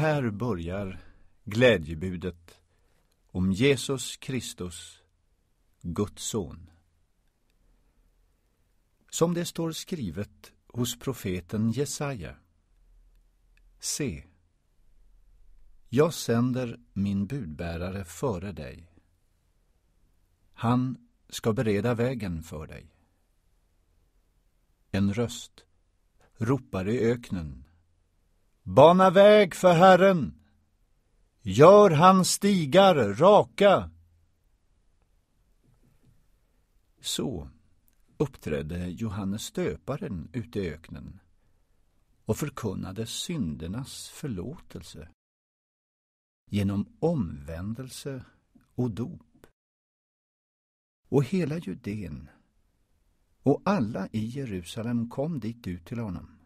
Här börjar glädjebudet om Jesus Kristus, Guds son. Som det står skrivet hos profeten Jesaja. Se, jag sänder min budbärare före dig. Han ska bereda vägen för dig. En röst ropar i öknen Bana väg för Herren. Gör hans stigar raka. Så uppträdde Johannes döparen ute i öknen och förkunnade syndernas förlåtelse genom omvändelse och dop. Och hela Judeen och alla i Jerusalem kom dit ut till honom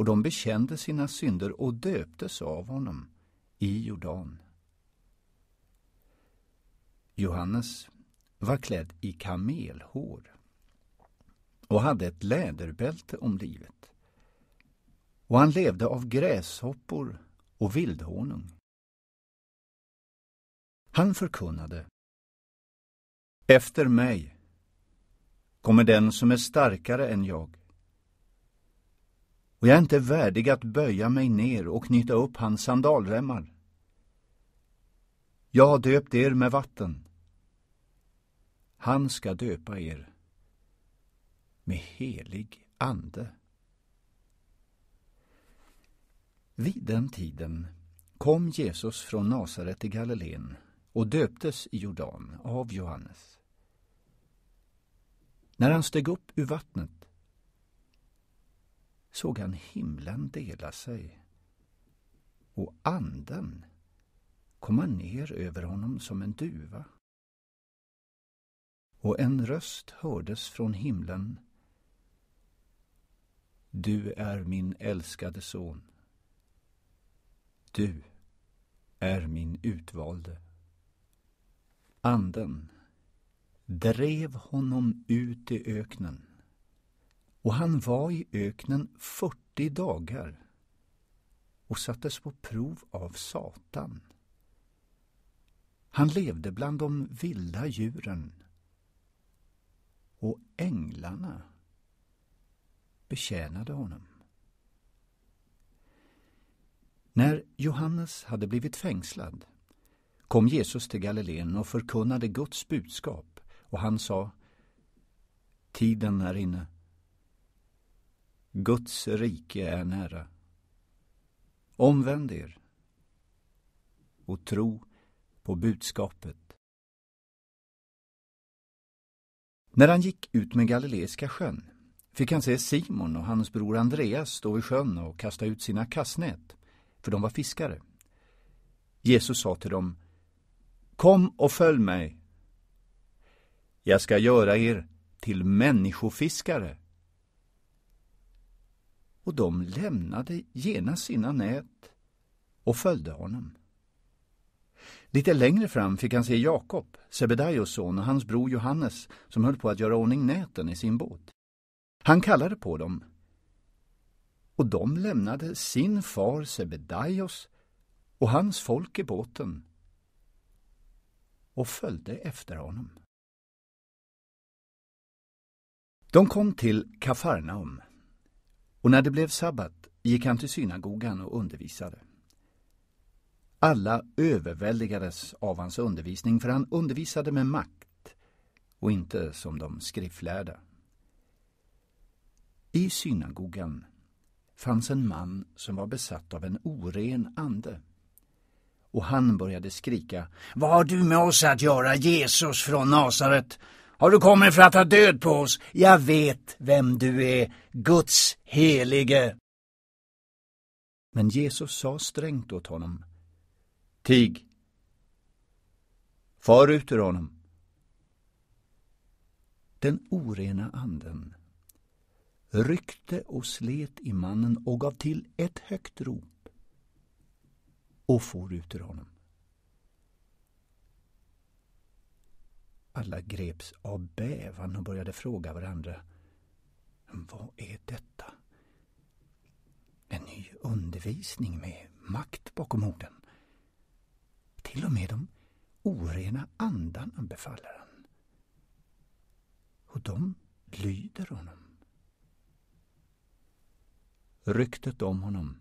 och de bekände sina synder och döptes av honom i Jordan. Johannes var klädd i kamelhår och hade ett läderbälte om livet. Och han levde av gräshoppor och vildhonung. Han förkunnade Efter mig kommer den som är starkare än jag och jag är inte värdig att böja mig ner och knyta upp hans sandalremmar. Jag har döpt er med vatten. Han ska döpa er med helig ande. Vid den tiden kom Jesus från Nasaret i Galileen och döptes i Jordan av Johannes. När han steg upp ur vattnet såg han himlen dela sig och anden komma ner över honom som en duva. Och en röst hördes från himlen. Du är min älskade son. Du är min utvalde. Anden drev honom ut i öknen och han var i öknen 40 dagar och sattes på prov av Satan. Han levde bland de vilda djuren och änglarna betjänade honom. När Johannes hade blivit fängslad kom Jesus till Galileen och förkunnade Guds budskap och han sa Tiden är inne Guds rike är nära. Omvänd er och tro på budskapet. När han gick ut med Galileiska sjön fick han se Simon och hans bror Andreas stå vid sjön och kasta ut sina kastnät, för de var fiskare. Jesus sa till dem, Kom och följ mig. Jag ska göra er till människofiskare och de lämnade genast sina nät och följde honom. Lite längre fram fick han se Jakob, Sebedaios son och hans bror Johannes som höll på att göra ordning näten i sin båt. Han kallade på dem och de lämnade sin far Sebedaios och hans folk i båten och följde efter honom. De kom till Kafarnaum och när det blev sabbat gick han till synagogan och undervisade. Alla överväldigades av hans undervisning för han undervisade med makt och inte som de skriftlärda. I synagogan fanns en man som var besatt av en oren ande. Och han började skrika Vad har du med oss att göra, Jesus från Nasaret? Har du kommit för att ta död på oss? Jag vet vem du är, Guds helige. Men Jesus sa strängt åt honom. Tig! Far ut ur honom. Den orena anden ryckte och slet i mannen och gav till ett högt rop och for ut ur honom. Alla greps av bävan och började fråga varandra. Vad är detta? En ny undervisning med makt bakom orden. Till och med de orena andarna befaller han. Och de lyder honom. Ryktet om honom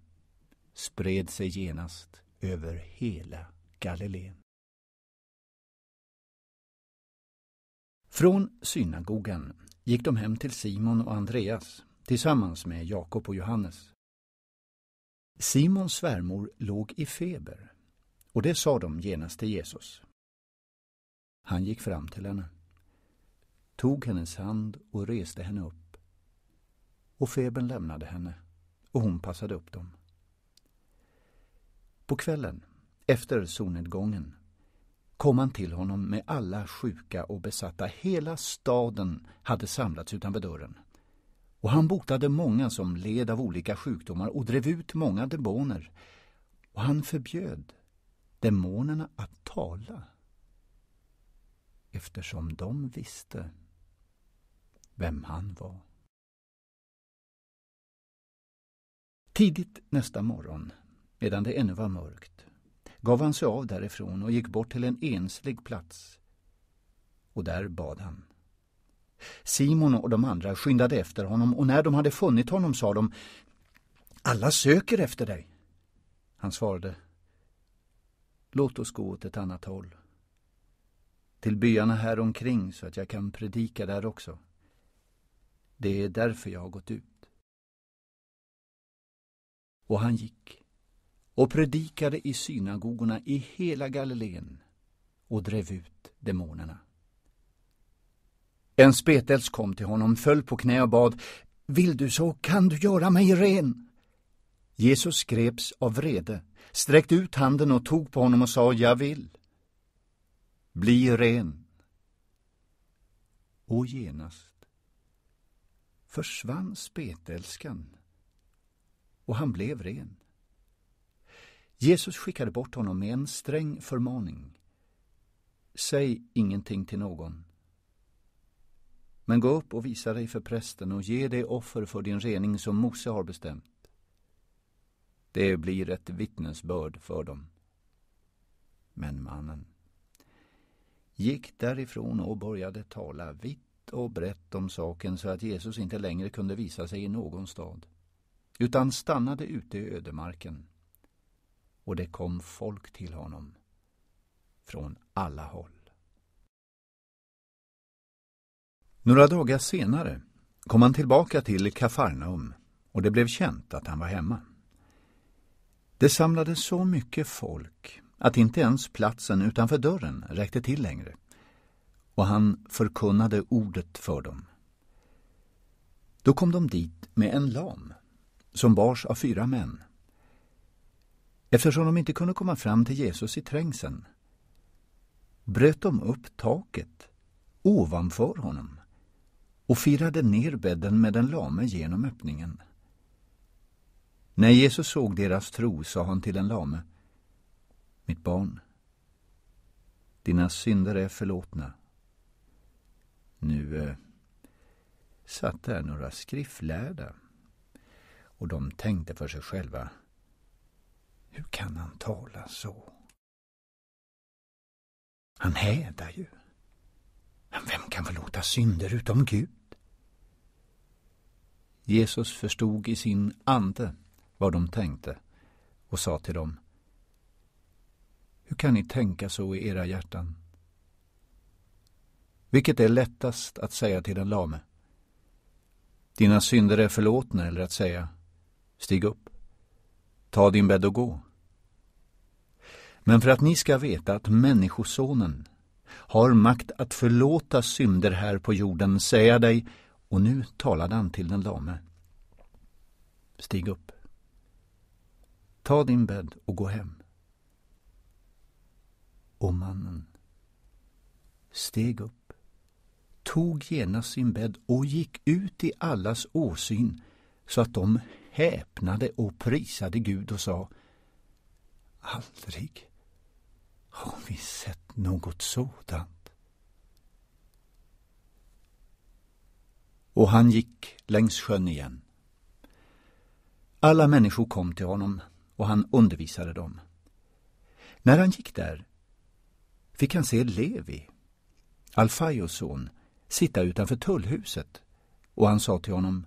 spred sig genast över hela Galileen. Från synagogan gick de hem till Simon och Andreas tillsammans med Jakob och Johannes. Simons svärmor låg i feber och det sa de genast till Jesus. Han gick fram till henne, tog hennes hand och reste henne upp. Och febern lämnade henne och hon passade upp dem. På kvällen, efter solnedgången, kom han till honom med alla sjuka och besatta. Hela staden hade samlats utanför dörren. Och han botade många som led av olika sjukdomar och drev ut många demoner. Och han förbjöd demonerna att tala eftersom de visste vem han var. Tidigt nästa morgon, medan det ännu var mörkt, gav han sig av därifrån och gick bort till en enslig plats. Och där bad han. Simon och de andra skyndade efter honom och när de hade funnit honom sa de Alla söker efter dig. Han svarade Låt oss gå åt ett annat håll. Till byarna här omkring så att jag kan predika där också. Det är därför jag har gått ut. Och han gick och predikade i synagogorna i hela Galileen och drev ut demonerna. En spetälsk kom till honom, föll på knä och bad Vill du så kan du göra mig ren. Jesus greps av vrede, sträckte ut handen och tog på honom och sa Jag vill. Bli ren. Och genast försvann spetälskan och han blev ren. Jesus skickade bort honom med en sträng förmaning. Säg ingenting till någon. Men gå upp och visa dig för prästen och ge det offer för din rening som Mose har bestämt. Det blir ett vittnesbörd för dem. Men mannen gick därifrån och började tala vitt och brett om saken så att Jesus inte längre kunde visa sig i någon stad, utan stannade ute i ödemarken och det kom folk till honom från alla håll. Några dagar senare kom han tillbaka till Kafarnaum och det blev känt att han var hemma. Det samlades så mycket folk att inte ens platsen utanför dörren räckte till längre och han förkunnade ordet för dem. Då kom de dit med en lam som bars av fyra män Eftersom de inte kunde komma fram till Jesus i trängseln bröt de upp taket ovanför honom och firade ner bädden med den lame genom öppningen. När Jesus såg deras tro sa han till den lame Mitt barn, dina synder är förlåtna. Nu eh, satt där några skriftlärda och de tänkte för sig själva hur kan han tala så? Han hädar ju. Men Vem kan förlåta synder utom Gud? Jesus förstod i sin ande vad de tänkte och sa till dem Hur kan ni tänka så i era hjärtan? Vilket är lättast att säga till den lame? Dina synder är förlåtna eller att säga Stig upp. Ta din bädd och gå. Men för att ni ska veta att Människosonen har makt att förlåta synder här på jorden, säga dig, och nu talade han till den lame. Stig upp. Ta din bädd och gå hem. Och mannen steg upp, tog genast sin bädd och gick ut i allas åsyn så att de häpnade och prisade Gud och sa Aldrig har vi sett något sådant. Och han gick längs sjön igen. Alla människor kom till honom och han undervisade dem. När han gick där fick han se Levi, Alfaios son, sitta utanför tullhuset och han sa till honom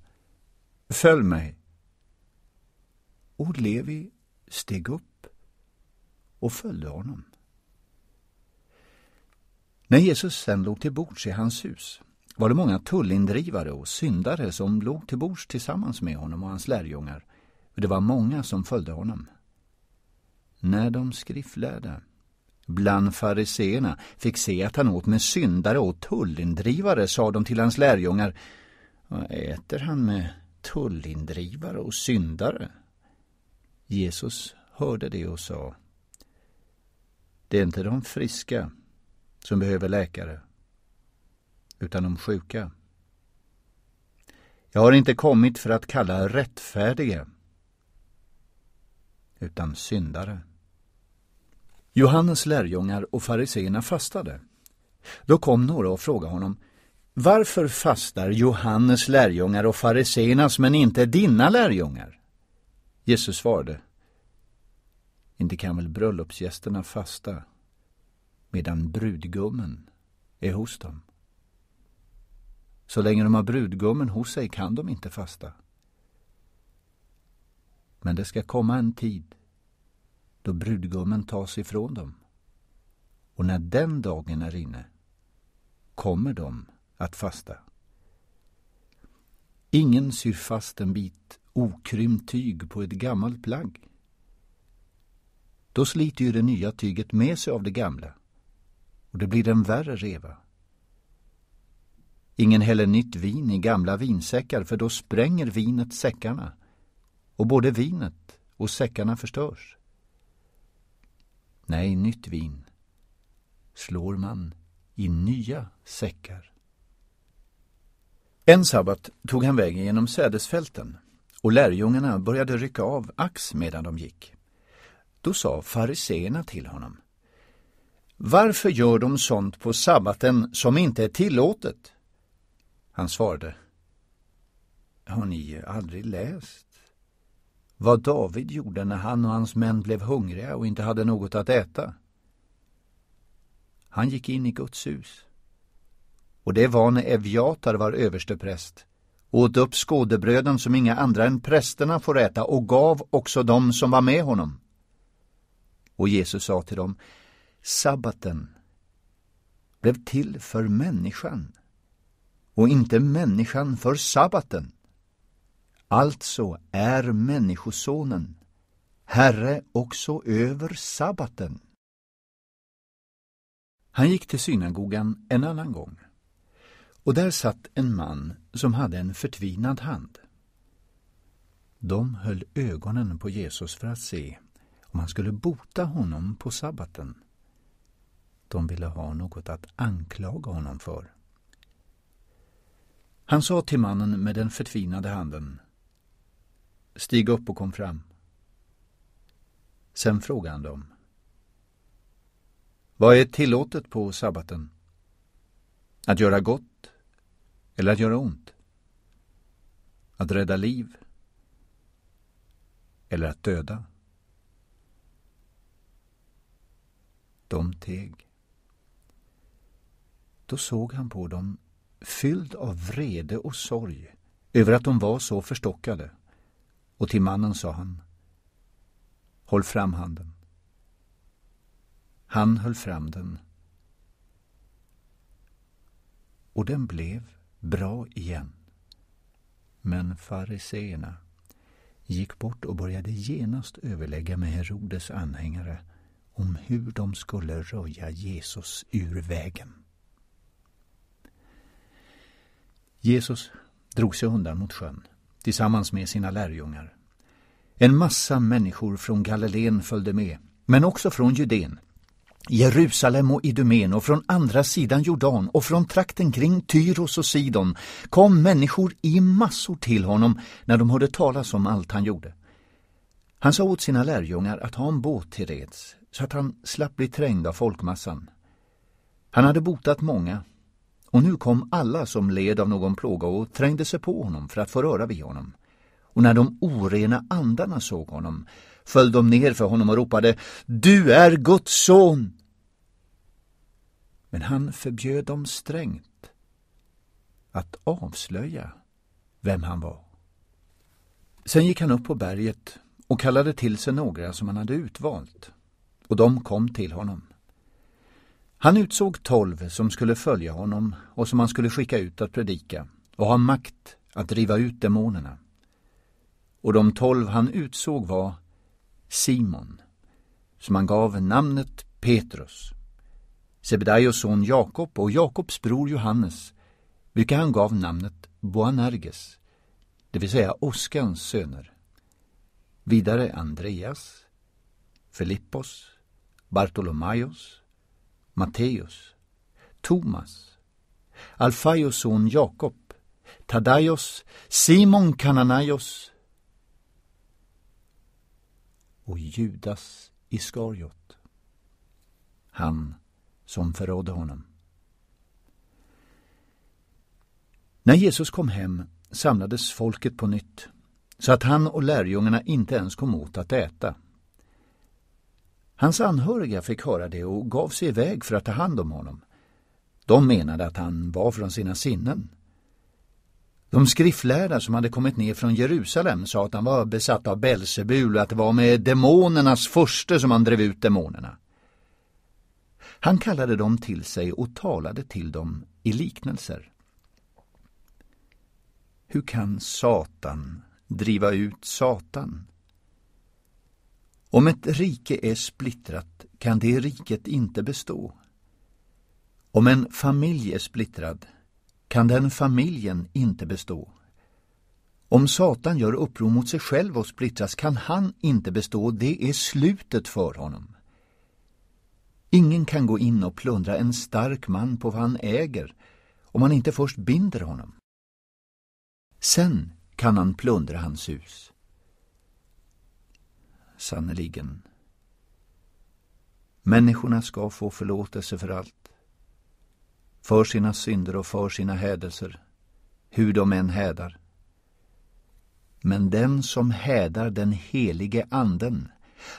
Följ mig och Levi steg upp och följde honom. När Jesus sen låg till bords i hans hus var det många tullindrivare och syndare som låg till bords tillsammans med honom och hans lärjungar. Det var många som följde honom. När de skriftlärda bland fariseerna fick se att han åt med syndare och tullindrivare sa de till hans lärjungar Vad Äter han med tullindrivare och syndare? Jesus hörde det och sa Det är inte de friska som behöver läkare utan de sjuka. Jag har inte kommit för att kalla rättfärdiga utan syndare. Johannes lärjungar och fariseerna fastade. Då kom några och frågade honom Varför fastar Johannes lärjungar och fariseernas men inte dina lärjungar? Jesus svarade. Inte kan väl bröllopsgästerna fasta medan brudgummen är hos dem? Så länge de har brudgummen hos sig kan de inte fasta. Men det ska komma en tid då brudgummen tas ifrån dem. Och när den dagen är inne kommer de att fasta. Ingen syr fast en bit okrympt tyg på ett gammalt plagg. Då sliter ju det nya tyget med sig av det gamla och det blir en värre reva. Ingen häller nytt vin i gamla vinsäckar för då spränger vinet säckarna och både vinet och säckarna förstörs. Nej, nytt vin slår man i nya säckar. En sabbat tog han vägen genom sädesfälten och lärjungarna började rycka av ax medan de gick. Då sa fariseerna till honom. Varför gör de sånt på sabbaten som inte är tillåtet? Han svarade. Har ni aldrig läst vad David gjorde när han och hans män blev hungriga och inte hade något att äta? Han gick in i Guds hus. Och det var när Eviatar var överstepräst åt upp skådebröden som inga andra än prästerna får äta och gav också dem som var med honom. Och Jesus sa till dem, sabbaten blev till för människan och inte människan för sabbaten. Alltså är Människosonen Herre också över sabbaten. Han gick till synagogan en annan gång och där satt en man som hade en förtvinad hand. De höll ögonen på Jesus för att se om han skulle bota honom på sabbaten. De ville ha något att anklaga honom för. Han sa till mannen med den förtvinade handen Stig upp och kom fram. Sen frågade han dem Vad är tillåtet på sabbaten? Att göra gott eller att göra ont. Att rädda liv. Eller att döda. De teg. Då såg han på dem, fylld av vrede och sorg över att de var så förstockade. Och till mannen sa han Håll fram handen. Han höll fram den. Och den blev bra igen. Men fariseerna gick bort och började genast överlägga med Herodes anhängare om hur de skulle röja Jesus ur vägen. Jesus drog sig undan mot sjön tillsammans med sina lärjungar. En massa människor från Galileen följde med, men också från Judeen Jerusalem och Idumen och från andra sidan Jordan och från trakten kring Tyros och Sidon kom människor i massor till honom när de hörde talas om allt han gjorde. Han sa åt sina lärjungar att ha en båt till reds så att han slapp bli trängd av folkmassan. Han hade botat många och nu kom alla som led av någon plåga och trängde sig på honom för att få röra vid honom. Och när de orena andarna såg honom föll de ner för honom och ropade ”Du är Guds son!” Men han förbjöd dem strängt att avslöja vem han var. Sen gick han upp på berget och kallade till sig några som han hade utvalt, och de kom till honom. Han utsåg tolv som skulle följa honom och som han skulle skicka ut att predika och ha makt att driva ut demonerna. Och de tolv han utsåg var Simon, som han gav namnet Petrus, Sebedaios son Jakob och Jakobs bror Johannes, vilka han gav namnet Boanerges, det vill säga Oskans söner. Vidare Andreas, Filippos, Bartolomaios, Matteus, Thomas, Alfaios son Jakob, Tadaios, Simon Kananaios, och Judas Iskariot. Han som förrådde honom. När Jesus kom hem samlades folket på nytt så att han och lärjungarna inte ens kom åt att äta. Hans anhöriga fick höra det och gav sig iväg för att ta hand om honom. De menade att han var från sina sinnen de skriftlärda som hade kommit ner från Jerusalem sa att han var besatt av Belsebul och att det var med demonernas furste som han drev ut demonerna. Han kallade dem till sig och talade till dem i liknelser. Hur kan Satan driva ut Satan? Om ett rike är splittrat kan det riket inte bestå. Om en familj är splittrad kan den familjen inte bestå. Om Satan gör uppror mot sig själv och splittras kan han inte bestå, det är slutet för honom. Ingen kan gå in och plundra en stark man på vad han äger om man inte först binder honom. Sen kan han plundra hans hus. Sannerligen. Människorna ska få förlåtelse för allt för sina synder och för sina hädelser, hur de än hädar. Men den som hädar den helige anden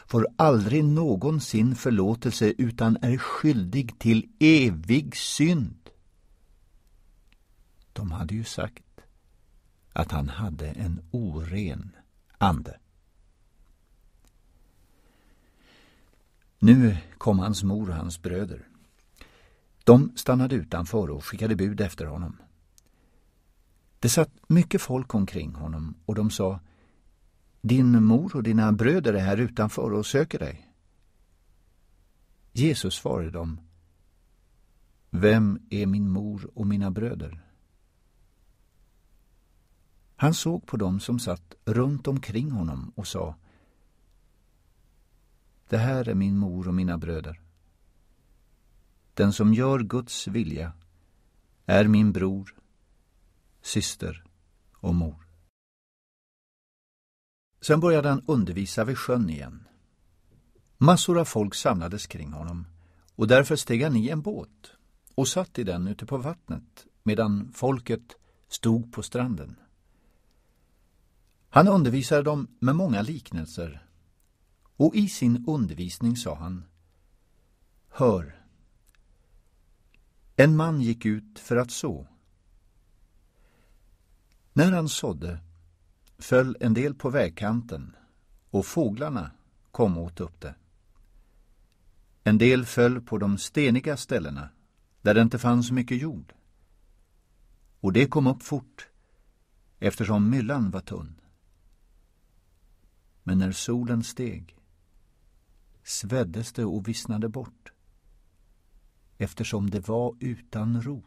får aldrig någonsin förlåtelse utan är skyldig till evig synd. De hade ju sagt att han hade en oren ande. Nu kom hans mor och hans bröder. De stannade utanför och skickade bud efter honom. Det satt mycket folk omkring honom och de sa Din mor och dina bröder är här utanför och söker dig. Jesus svarade dem Vem är min mor och mina bröder? Han såg på dem som satt runt omkring honom och sa Det här är min mor och mina bröder. Den som gör Guds vilja är min bror, syster och mor. Sen började han undervisa vid sjön igen. Massor av folk samlades kring honom och därför steg han i en båt och satt i den ute på vattnet medan folket stod på stranden. Han undervisade dem med många liknelser och i sin undervisning sa han Hör, en man gick ut för att så. När han sådde föll en del på vägkanten och fåglarna kom åt upp det. En del föll på de steniga ställena där det inte fanns mycket jord. Och det kom upp fort eftersom myllan var tunn. Men när solen steg sveddes det och vissnade bort eftersom det var utan rot.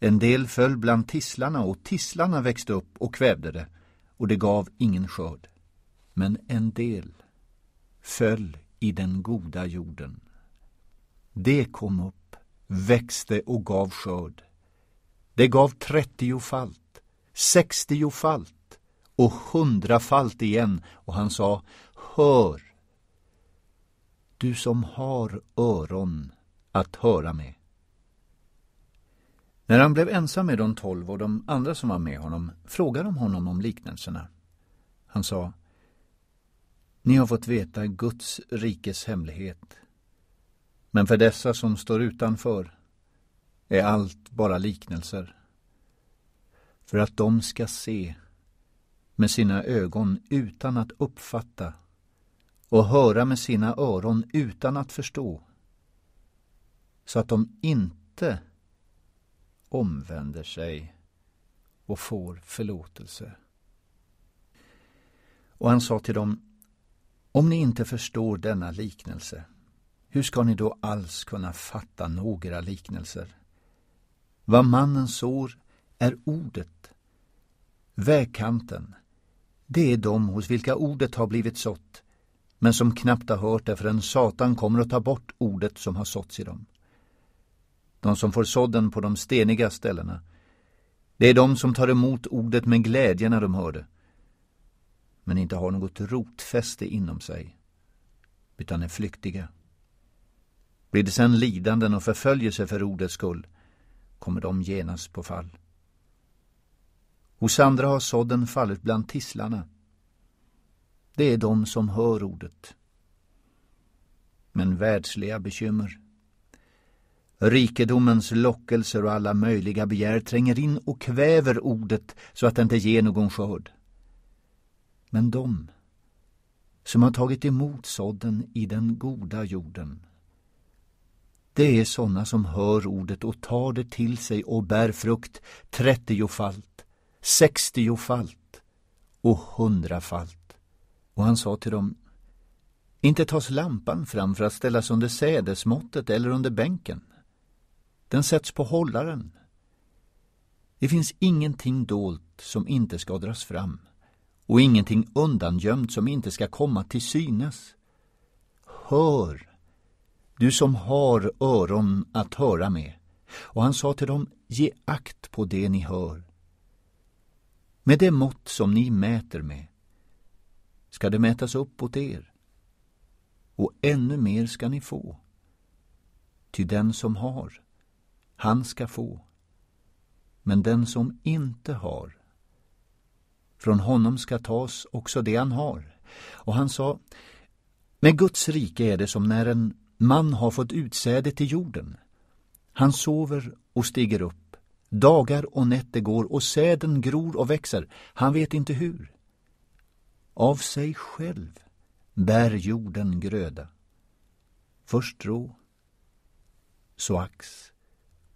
En del föll bland tisslarna och tisslarna växte upp och kvävde det och det gav ingen skörd. Men en del föll i den goda jorden. Det kom upp, växte och gav skörd. Det gav trettiofalt, sextiofalt och hundrafalt igen och han sa Hör du som har öron att höra med. När han blev ensam med de tolv och de andra som var med honom frågade de honom om liknelserna. Han sa Ni har fått veta Guds rikes hemlighet. Men för dessa som står utanför är allt bara liknelser. För att de ska se med sina ögon utan att uppfatta och höra med sina öron utan att förstå så att de inte omvänder sig och får förlåtelse. Och han sa till dem Om ni inte förstår denna liknelse, hur ska ni då alls kunna fatta några liknelser? Vad mannen sår är ordet, vägkanten. Det är de hos vilka ordet har blivit sått men som knappt har hört det förrän Satan kommer att ta bort ordet som har såtts i dem. De som får sådden på de steniga ställena, det är de som tar emot ordet med glädje när de hör det, men inte har något rotfäste inom sig, utan är flyktiga. Blir det sedan lidanden och förföljelse för ordets skull, kommer de genast på fall. Hos andra har sådden fallit bland tisslarna, det är de som hör ordet. Men världsliga bekymmer, rikedomens lockelser och alla möjliga begär tränger in och kväver ordet så att det inte ger någon skörd. Men de som har tagit emot sådden i den goda jorden det är sådana som hör ordet och tar det till sig och bär frukt trettiofalt, sextiofalt och hundrafalt. Och han sa till dem, inte tas lampan fram för att ställas under sädesmåttet eller under bänken. Den sätts på hållaren. Det finns ingenting dolt som inte ska dras fram och ingenting undangömt som inte ska komma till synes. Hör, du som har öron att höra med. Och han sa till dem, ge akt på det ni hör. Med det mått som ni mäter med ska det mätas upp åt er. Och ännu mer ska ni få. Ty den som har, han ska få. Men den som inte har, från honom ska tas också det han har. Och han sa, med Guds rike är det som när en man har fått utsäde till jorden. Han sover och stiger upp. Dagar och nätter går och säden gror och växer. Han vet inte hur. Av sig själv bär jorden gröda. Först rå, så ax,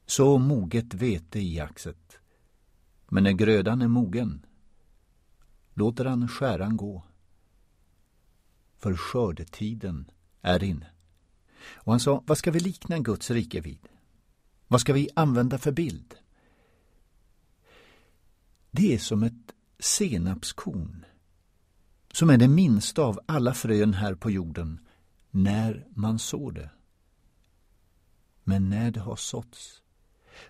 så moget vete i axet. Men när grödan är mogen låter han skäran gå. För skördetiden är inne. Och han sa, vad ska vi likna Guds rike vid? Vad ska vi använda för bild? Det är som ett senapskorn som är det minsta av alla frön här på jorden, när man sår det. Men när det har såtts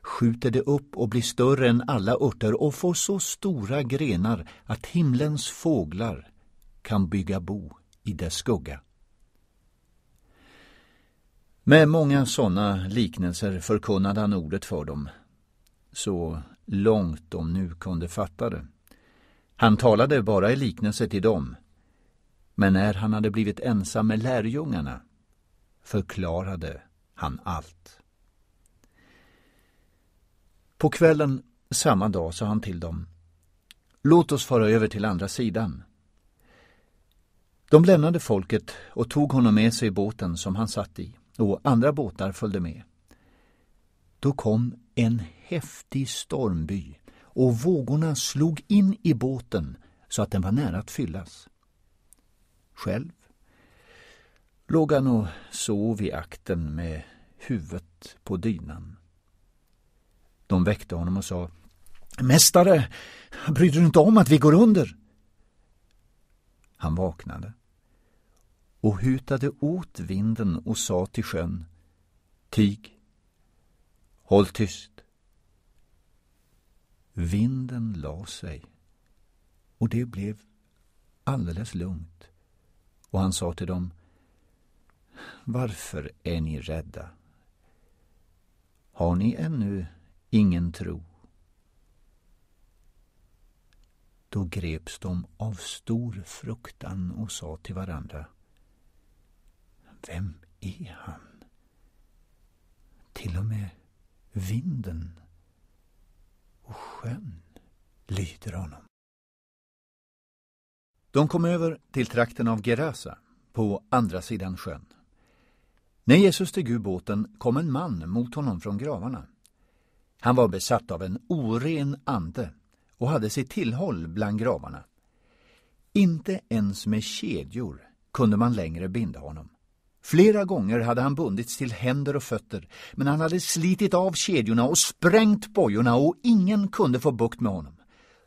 skjuter det upp och blir större än alla örter och får så stora grenar att himlens fåglar kan bygga bo i dess skugga. Med många sådana liknelser förkunnade han ordet för dem, så långt de nu kunde fatta det. Han talade bara i liknelse till dem. Men när han hade blivit ensam med lärjungarna förklarade han allt. På kvällen samma dag sa han till dem Låt oss fara över till andra sidan. De lämnade folket och tog honom med sig i båten som han satt i och andra båtar följde med. Då kom en häftig stormby och vågorna slog in i båten så att den var nära att fyllas. Själv låg han och sov i akten med huvudet på dynan. De väckte honom och sa Mästare, bryr du inte om att vi går under? Han vaknade och hutade åt vinden och sa till sjön Tyg, håll tyst. Vinden la sig och det blev alldeles lugnt. Och han sa till dem Varför är ni rädda? Har ni ännu ingen tro? Då greps de av stor fruktan och sa till varandra Vem är han? Till och med vinden och sjön lyder honom. De kom över till trakten av Gerasa, på andra sidan sjön. När Jesus steg ur båten kom en man mot honom från gravarna. Han var besatt av en oren ande och hade sitt tillhåll bland gravarna. Inte ens med kedjor kunde man längre binda honom. Flera gånger hade han bundits till händer och fötter, men han hade slitit av kedjorna och sprängt bojorna och ingen kunde få bukt med honom.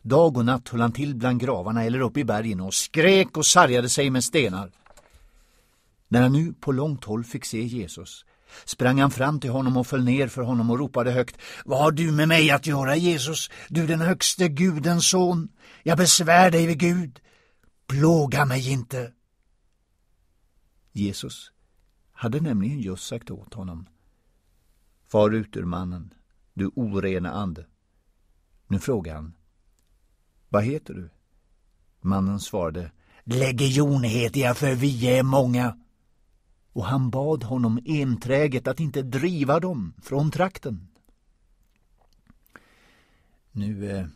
Dag och natt höll han till bland gravarna eller uppe i bergen och skrek och sargade sig med stenar. När han nu på långt håll fick se Jesus sprang han fram till honom och föll ner för honom och ropade högt Vad har du med mig att göra, Jesus, du den högste Gudens son? Jag besvär dig vid Gud. Plåga mig inte. Jesus hade nämligen just sagt åt honom. Far ut ur mannen, du orena ande. Nu frågade han. Vad heter du? Mannen svarade. Legion heter jag för vi är många. Och han bad honom enträget att inte driva dem från trakten. Nu eh,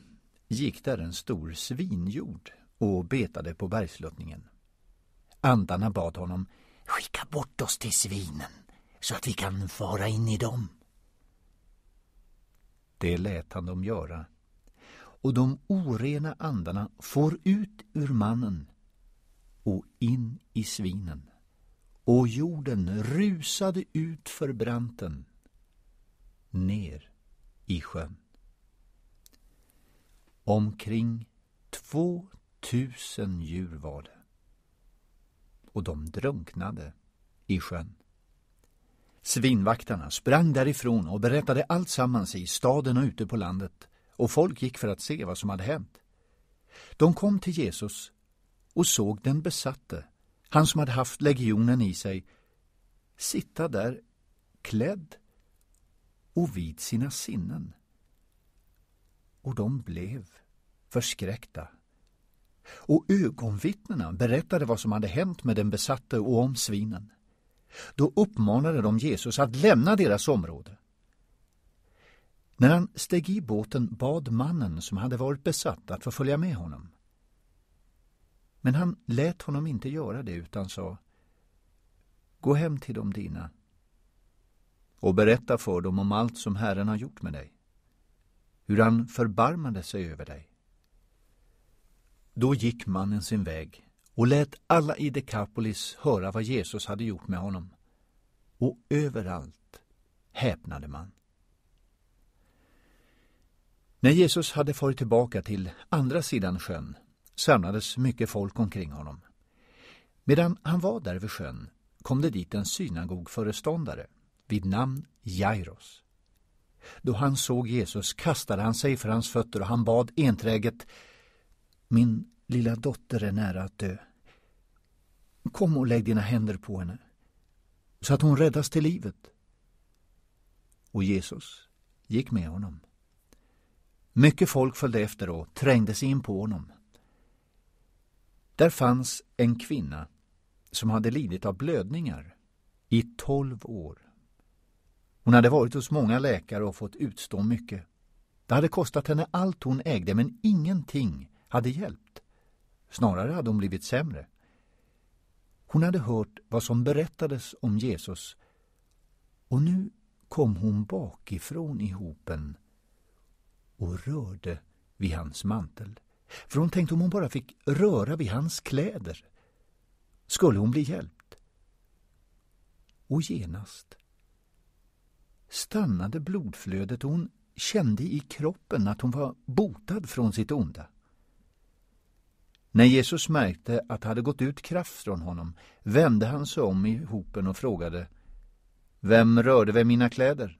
gick där en stor svinjord och betade på bergsluttningen. Andarna bad honom Skicka bort oss till svinen så att vi kan fara in i dem. Det lät han dem göra. Och de orena andarna får ut ur mannen och in i svinen. Och jorden rusade ut för branten ner i sjön. Omkring två tusen djur var det och de drunknade i sjön. Svinvaktarna sprang därifrån och berättade allt sammans i staden och ute på landet och folk gick för att se vad som hade hänt. De kom till Jesus och såg den besatte, han som hade haft legionen i sig, sitta där klädd och vid sina sinnen. Och de blev förskräckta. Och ögonvittnena berättade vad som hade hänt med den besatte och om svinen. Då uppmanade de Jesus att lämna deras område. När han steg i båten bad mannen som hade varit besatt att få följa med honom. Men han lät honom inte göra det utan sa Gå hem till de dina och berätta för dem om allt som Herren har gjort med dig, hur han förbarmade sig över dig då gick mannen sin väg och lät alla i Dekapolis höra vad Jesus hade gjort med honom. Och överallt häpnade man. När Jesus hade farit tillbaka till andra sidan sjön samlades mycket folk omkring honom. Medan han var där vid sjön kom det dit en synagogföreståndare vid namn Jairos. Då han såg Jesus kastade han sig för hans fötter och han bad enträget min lilla dotter är nära att dö. Kom och lägg dina händer på henne, så att hon räddas till livet. Och Jesus gick med honom. Mycket folk följde efter och trängde sig in på honom. Där fanns en kvinna som hade lidit av blödningar i tolv år. Hon hade varit hos många läkare och fått utstå mycket. Det hade kostat henne allt hon ägde, men ingenting hade hjälpt. Snarare hade hon blivit sämre. Hon hade hört vad som berättades om Jesus och nu kom hon bakifrån i hopen och rörde vid hans mantel. För hon tänkte om hon bara fick röra vid hans kläder skulle hon bli hjälpt. Och genast stannade blodflödet och hon kände i kroppen att hon var botad från sitt onda. När Jesus märkte att det hade gått ut kraft från honom vände han sig om i hopen och frågade Vem rörde vid mina kläder?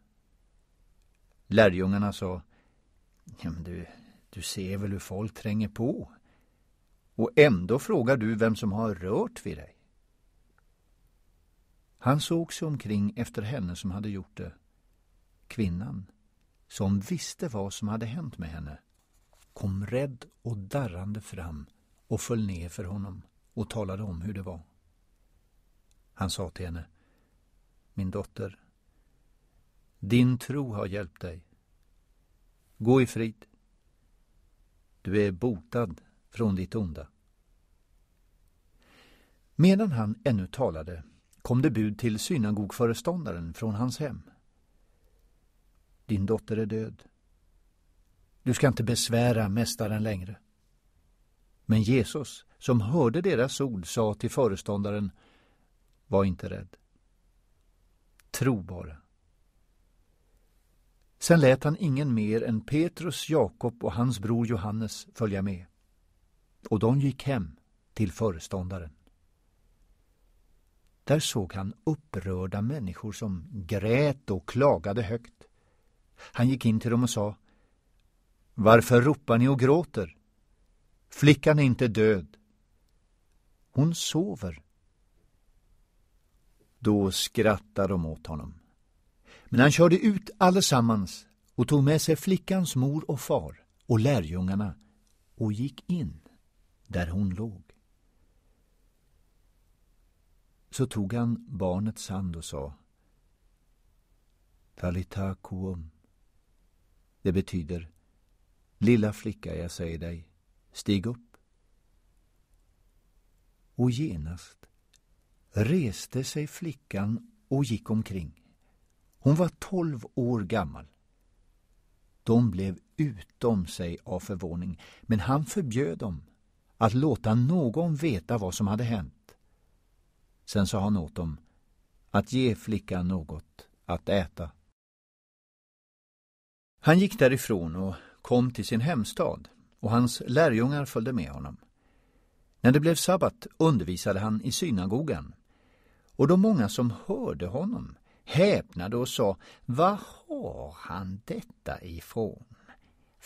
Lärjungarna sa ja, du, du ser väl hur folk tränger på? Och ändå frågar du vem som har rört vid dig? Han såg sig omkring efter henne som hade gjort det. Kvinnan, som visste vad som hade hänt med henne, kom rädd och darrande fram och föll ner för honom och talade om hur det var. Han sa till henne, min dotter, din tro har hjälpt dig. Gå i frid. Du är botad från ditt onda. Medan han ännu talade kom det bud till synagogföreståndaren från hans hem. Din dotter är död. Du ska inte besvära mästaren längre. Men Jesus, som hörde deras ord, sa till föreståndaren Var inte rädd. Tro bara. Sen lät han ingen mer än Petrus, Jakob och hans bror Johannes följa med. Och de gick hem till föreståndaren. Där såg han upprörda människor som grät och klagade högt. Han gick in till dem och sa Varför ropar ni och gråter? Flickan är inte död. Hon sover. Då skrattade de åt honom. Men han körde ut allesammans och tog med sig flickans mor och far och lärjungarna och gick in där hon låg. Så tog han barnets hand och sa Talita kuom. Det betyder Lilla flicka, jag säger dig, Stig upp. Och genast reste sig flickan och gick omkring. Hon var tolv år gammal. De blev utom sig av förvåning, men han förbjöd dem att låta någon veta vad som hade hänt. Sen sa han åt dem att ge flickan något att äta. Han gick därifrån och kom till sin hemstad och hans lärjungar följde med honom. När det blev sabbat undervisade han i synagogan. Och de många som hörde honom häpnade och sa, vad har han detta ifrån?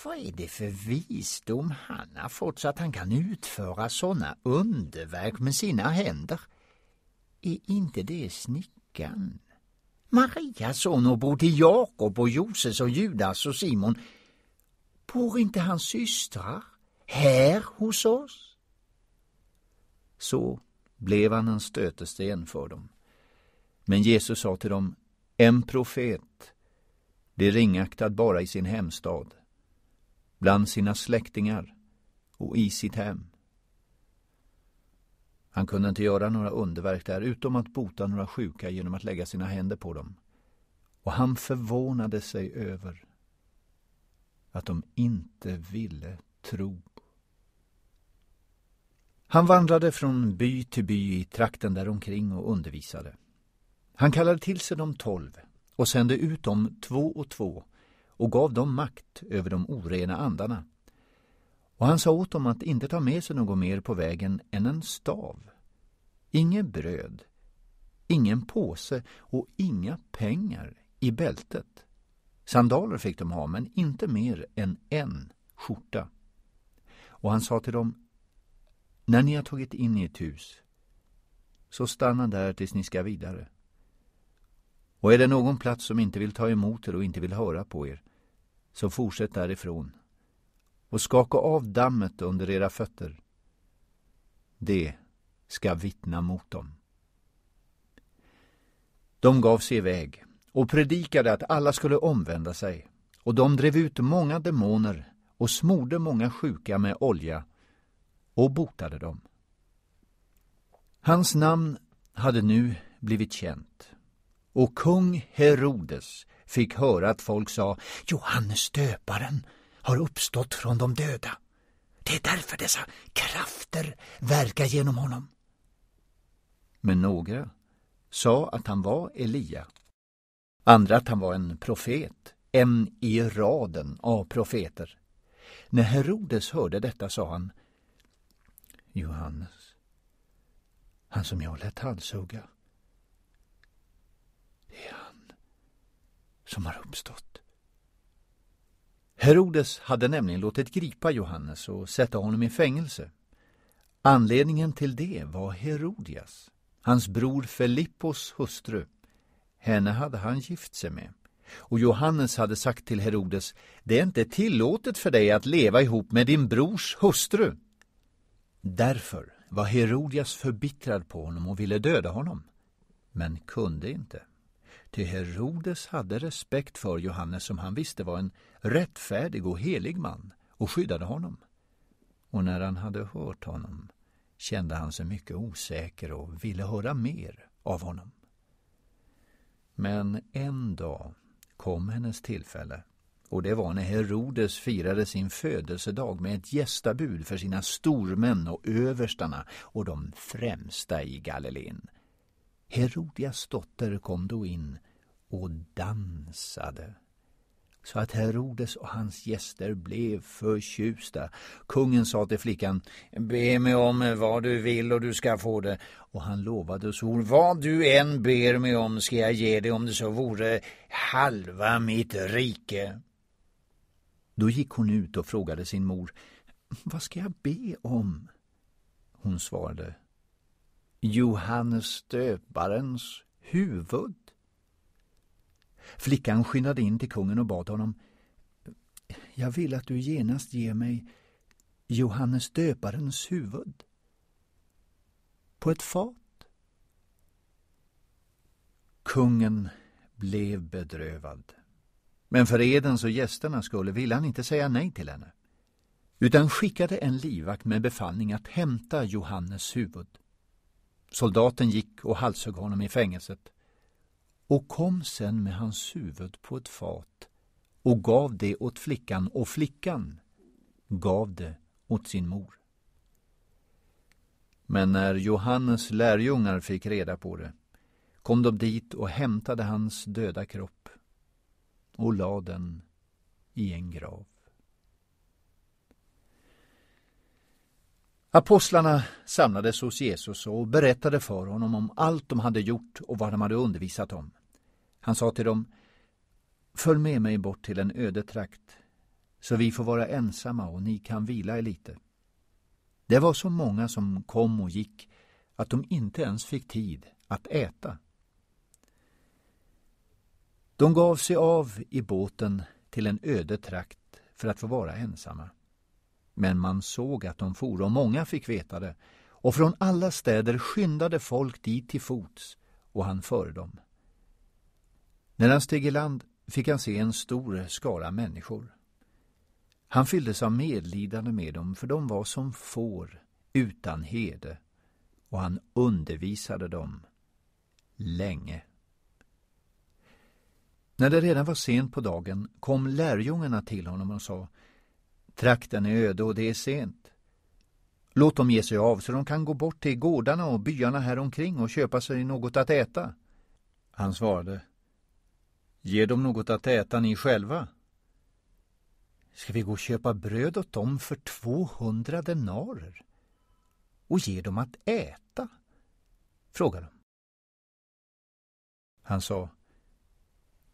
Vad är det för visdom han har fått så att han kan utföra sådana underverk med sina händer? Är inte det snickaren? Maria son och bror till Jakob och Joses och Judas och Simon Bor inte hans systrar här hos oss? Så blev han en stötesten för dem. Men Jesus sa till dem, en profet blir ringaktad bara i sin hemstad, bland sina släktingar och i sitt hem. Han kunde inte göra några underverk där utom att bota några sjuka genom att lägga sina händer på dem. Och han förvånade sig över att de inte ville tro. Han vandrade från by till by i trakten däromkring och undervisade. Han kallade till sig de tolv och sände ut dem två och två och gav dem makt över de orena andarna. Och han sa åt dem att inte ta med sig något mer på vägen än en stav, inget bröd, ingen påse och inga pengar i bältet. Sandaler fick de ha, men inte mer än en skjorta. Och han sa till dem, när ni har tagit in i ett hus, så stanna där tills ni ska vidare. Och är det någon plats som inte vill ta emot er och inte vill höra på er, så fortsätt därifrån och skaka av dammet under era fötter. Det ska vittna mot dem. De gav sig iväg och predikade att alla skulle omvända sig. Och de drev ut många demoner och smorde många sjuka med olja och botade dem. Hans namn hade nu blivit känt. Och kung Herodes fick höra att folk sa Johannes döparen har uppstått från de döda. Det är därför dessa krafter verkar genom honom. Men några sa att han var Elia Andra att han var en profet, en i raden av profeter. När Herodes hörde detta sa han Johannes, han som jag lät halshugga, det är han som har uppstått. Herodes hade nämligen låtit gripa Johannes och sätta honom i fängelse. Anledningen till det var Herodias, hans bror Filippos hustru, henne hade han gift sig med. Och Johannes hade sagt till Herodes, det är inte tillåtet för dig att leva ihop med din brors hustru. Därför var Herodias förbittrad på honom och ville döda honom, men kunde inte. Ty Herodes hade respekt för Johannes som han visste var en rättfärdig och helig man och skyddade honom. Och när han hade hört honom kände han sig mycket osäker och ville höra mer av honom. Men en dag kom hennes tillfälle och det var när Herodes firade sin födelsedag med ett gästabud för sina stormän och överstarna och de främsta i Galileen. Herodias dotter kom då in och dansade så att Herodes och hans gäster blev förtjusta. Kungen sa till flickan, be mig om vad du vill och du ska få det. Och han lovade och svor, vad du än ber mig om ska jag ge dig om det så vore halva mitt rike. Då gick hon ut och frågade sin mor, vad ska jag be om? Hon svarade, Johannes döparens huvud. Flickan skyndade in till kungen och bad honom jag vill att du genast ger mig Johannes döparens huvud. På ett fat. Kungen blev bedrövad. Men för Edens och gästerna skulle ville han inte säga nej till henne. Utan skickade en livvakt med befallning att hämta Johannes huvud. Soldaten gick och halshögg honom i fängelset och kom sen med hans huvud på ett fat och gav det åt flickan och flickan gav det åt sin mor. Men när Johannes lärjungar fick reda på det kom de dit och hämtade hans döda kropp och lade den i en grav. Apostlarna samlades hos Jesus och berättade för honom om allt de hade gjort och vad de hade undervisat om. Han sa till dem Följ med mig bort till en öde trakt så vi får vara ensamma och ni kan vila er lite. Det var så många som kom och gick att de inte ens fick tid att äta. De gav sig av i båten till en öde trakt för att få vara ensamma. Men man såg att de for och många fick veta det. Och från alla städer skyndade folk dit till fots och han före dem. När han steg i land fick han se en stor skara människor. Han fylldes av medlidande med dem, för de var som får utan hede, och han undervisade dem länge. När det redan var sent på dagen kom lärjungarna till honom och sa Trakten är öde och det är sent. Låt dem ge sig av så de kan gå bort till gårdarna och byarna häromkring och köpa sig något att äta. Han svarade. Ge dem något att äta ni själva. Ska vi gå och köpa bröd åt dem för 200 denarer? Och ge dem att äta? frågade de. Han sa.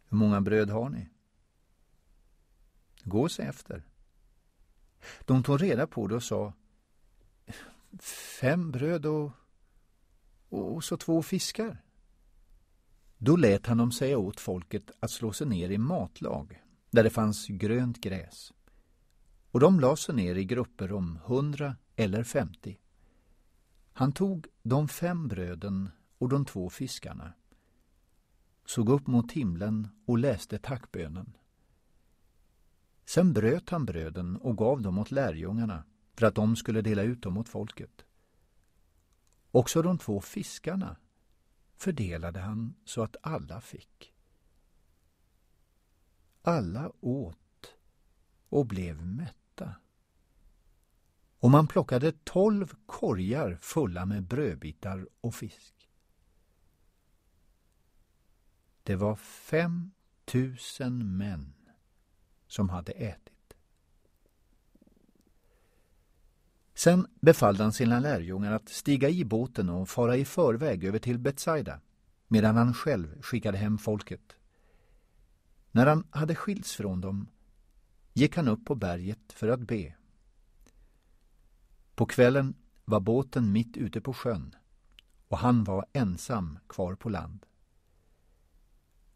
Hur många bröd har ni? Gå och se efter. De tog reda på det och sa fem bröd och, och så två fiskar. Då lät han dem säga åt folket att slå sig ner i matlag, där det fanns grönt gräs. Och de lade sig ner i grupper om hundra eller femtio. Han tog de fem bröden och de två fiskarna, såg upp mot himlen och läste tackbönen. Sen bröt han bröden och gav dem åt lärjungarna för att de skulle dela ut dem åt folket. Också de två fiskarna fördelade han så att alla fick. Alla åt och blev mätta. Och man plockade tolv korgar fulla med brödbitar och fisk. Det var fem tusen män som hade ätit. Sen befallde han sina lärjungar att stiga i båten och fara i förväg över till Betsaida medan han själv skickade hem folket. När han hade skilts från dem gick han upp på berget för att be. På kvällen var båten mitt ute på sjön och han var ensam kvar på land.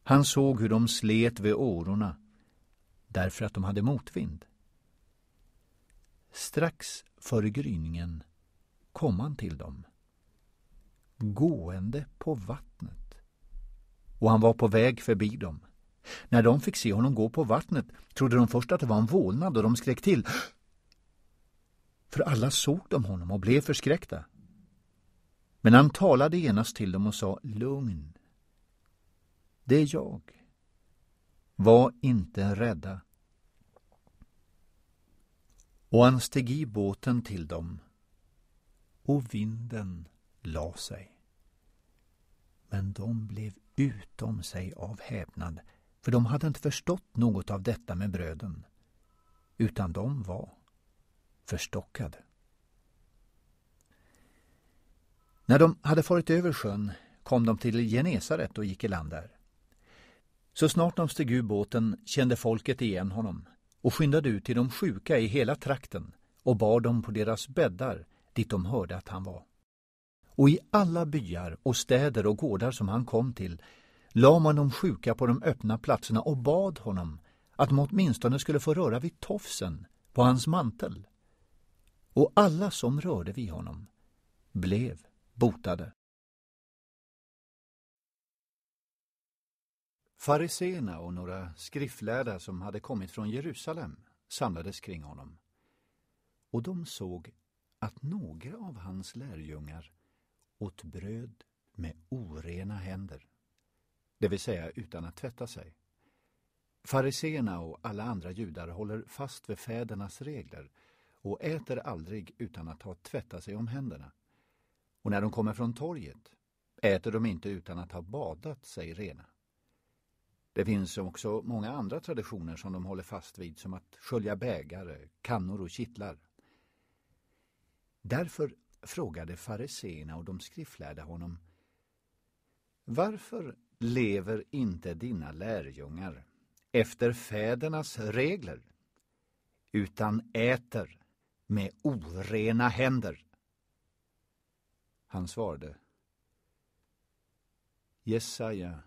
Han såg hur de slet vid årorna därför att de hade motvind. Strax före gryningen kom han till dem, gående på vattnet. Och han var på väg förbi dem. När de fick se honom gå på vattnet trodde de först att det var en vålnad och de skrek till. För alla såg de honom och blev förskräckta. Men han talade genast till dem och sa Lugn. Det är jag. Var inte rädda och han steg i båten till dem och vinden la sig. Men de blev utom sig av häpnad, för de hade inte förstått något av detta med bröden, utan de var förstockade. När de hade farit över sjön kom de till Genesaret och gick i land där. Så snart de steg ur båten kände folket igen honom och skyndade ut till de sjuka i hela trakten och bar dem på deras bäddar dit de hörde att han var. Och i alla byar och städer och gårdar som han kom till la man de sjuka på de öppna platserna och bad honom att de åtminstone skulle få röra vid tofsen på hans mantel. Och alla som rörde vid honom blev botade. Fariseerna och några skriftlärda som hade kommit från Jerusalem samlades kring honom. Och de såg att några av hans lärjungar åt bröd med orena händer, det vill säga utan att tvätta sig. Fariseerna och alla andra judar håller fast vid fädernas regler och äter aldrig utan att ha tvättat sig om händerna. Och när de kommer från torget äter de inte utan att ha badat sig rena. Det finns också många andra traditioner som de håller fast vid som att skölja bägare, kannor och kittlar. Därför frågade fariseerna och de skriftlärda honom Varför lever inte dina lärjungar efter fädernas regler utan äter med orena händer? Han svarade Jesaja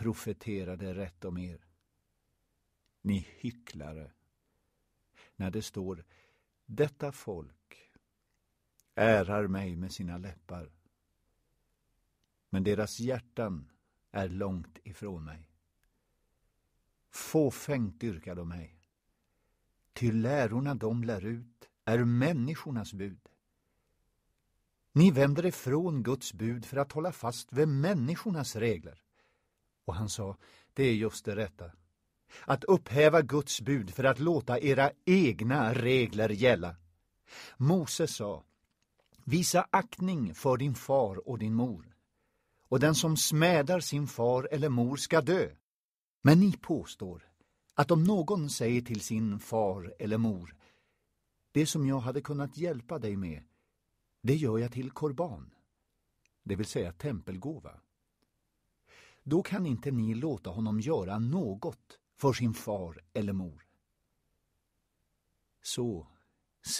profeterade rätt om er. Ni hycklare. När det står detta folk ärar mig med sina läppar. Men deras hjärtan är långt ifrån mig. Fåfängt dyrkar de mig. Ty lärorna de lär ut är människornas bud. Ni vänder ifrån Guds bud för att hålla fast vid människornas regler. Och han sa, det är just det rätta. Att upphäva Guds bud för att låta era egna regler gälla. Mose sa, visa aktning för din far och din mor. Och den som smädar sin far eller mor ska dö. Men ni påstår att om någon säger till sin far eller mor, det som jag hade kunnat hjälpa dig med, det gör jag till korban, det vill säga tempelgåva då kan inte ni låta honom göra något för sin far eller mor. Så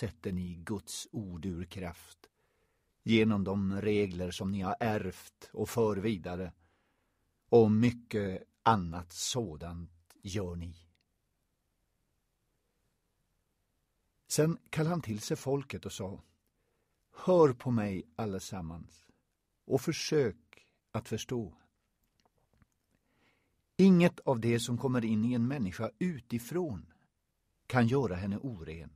sätter ni Guds ord ur kraft genom de regler som ni har ärvt och för vidare. Och mycket annat sådant gör ni. Sen kallade han till sig folket och sa Hör på mig allesammans och försök att förstå. Inget av det som kommer in i en människa utifrån kan göra henne oren.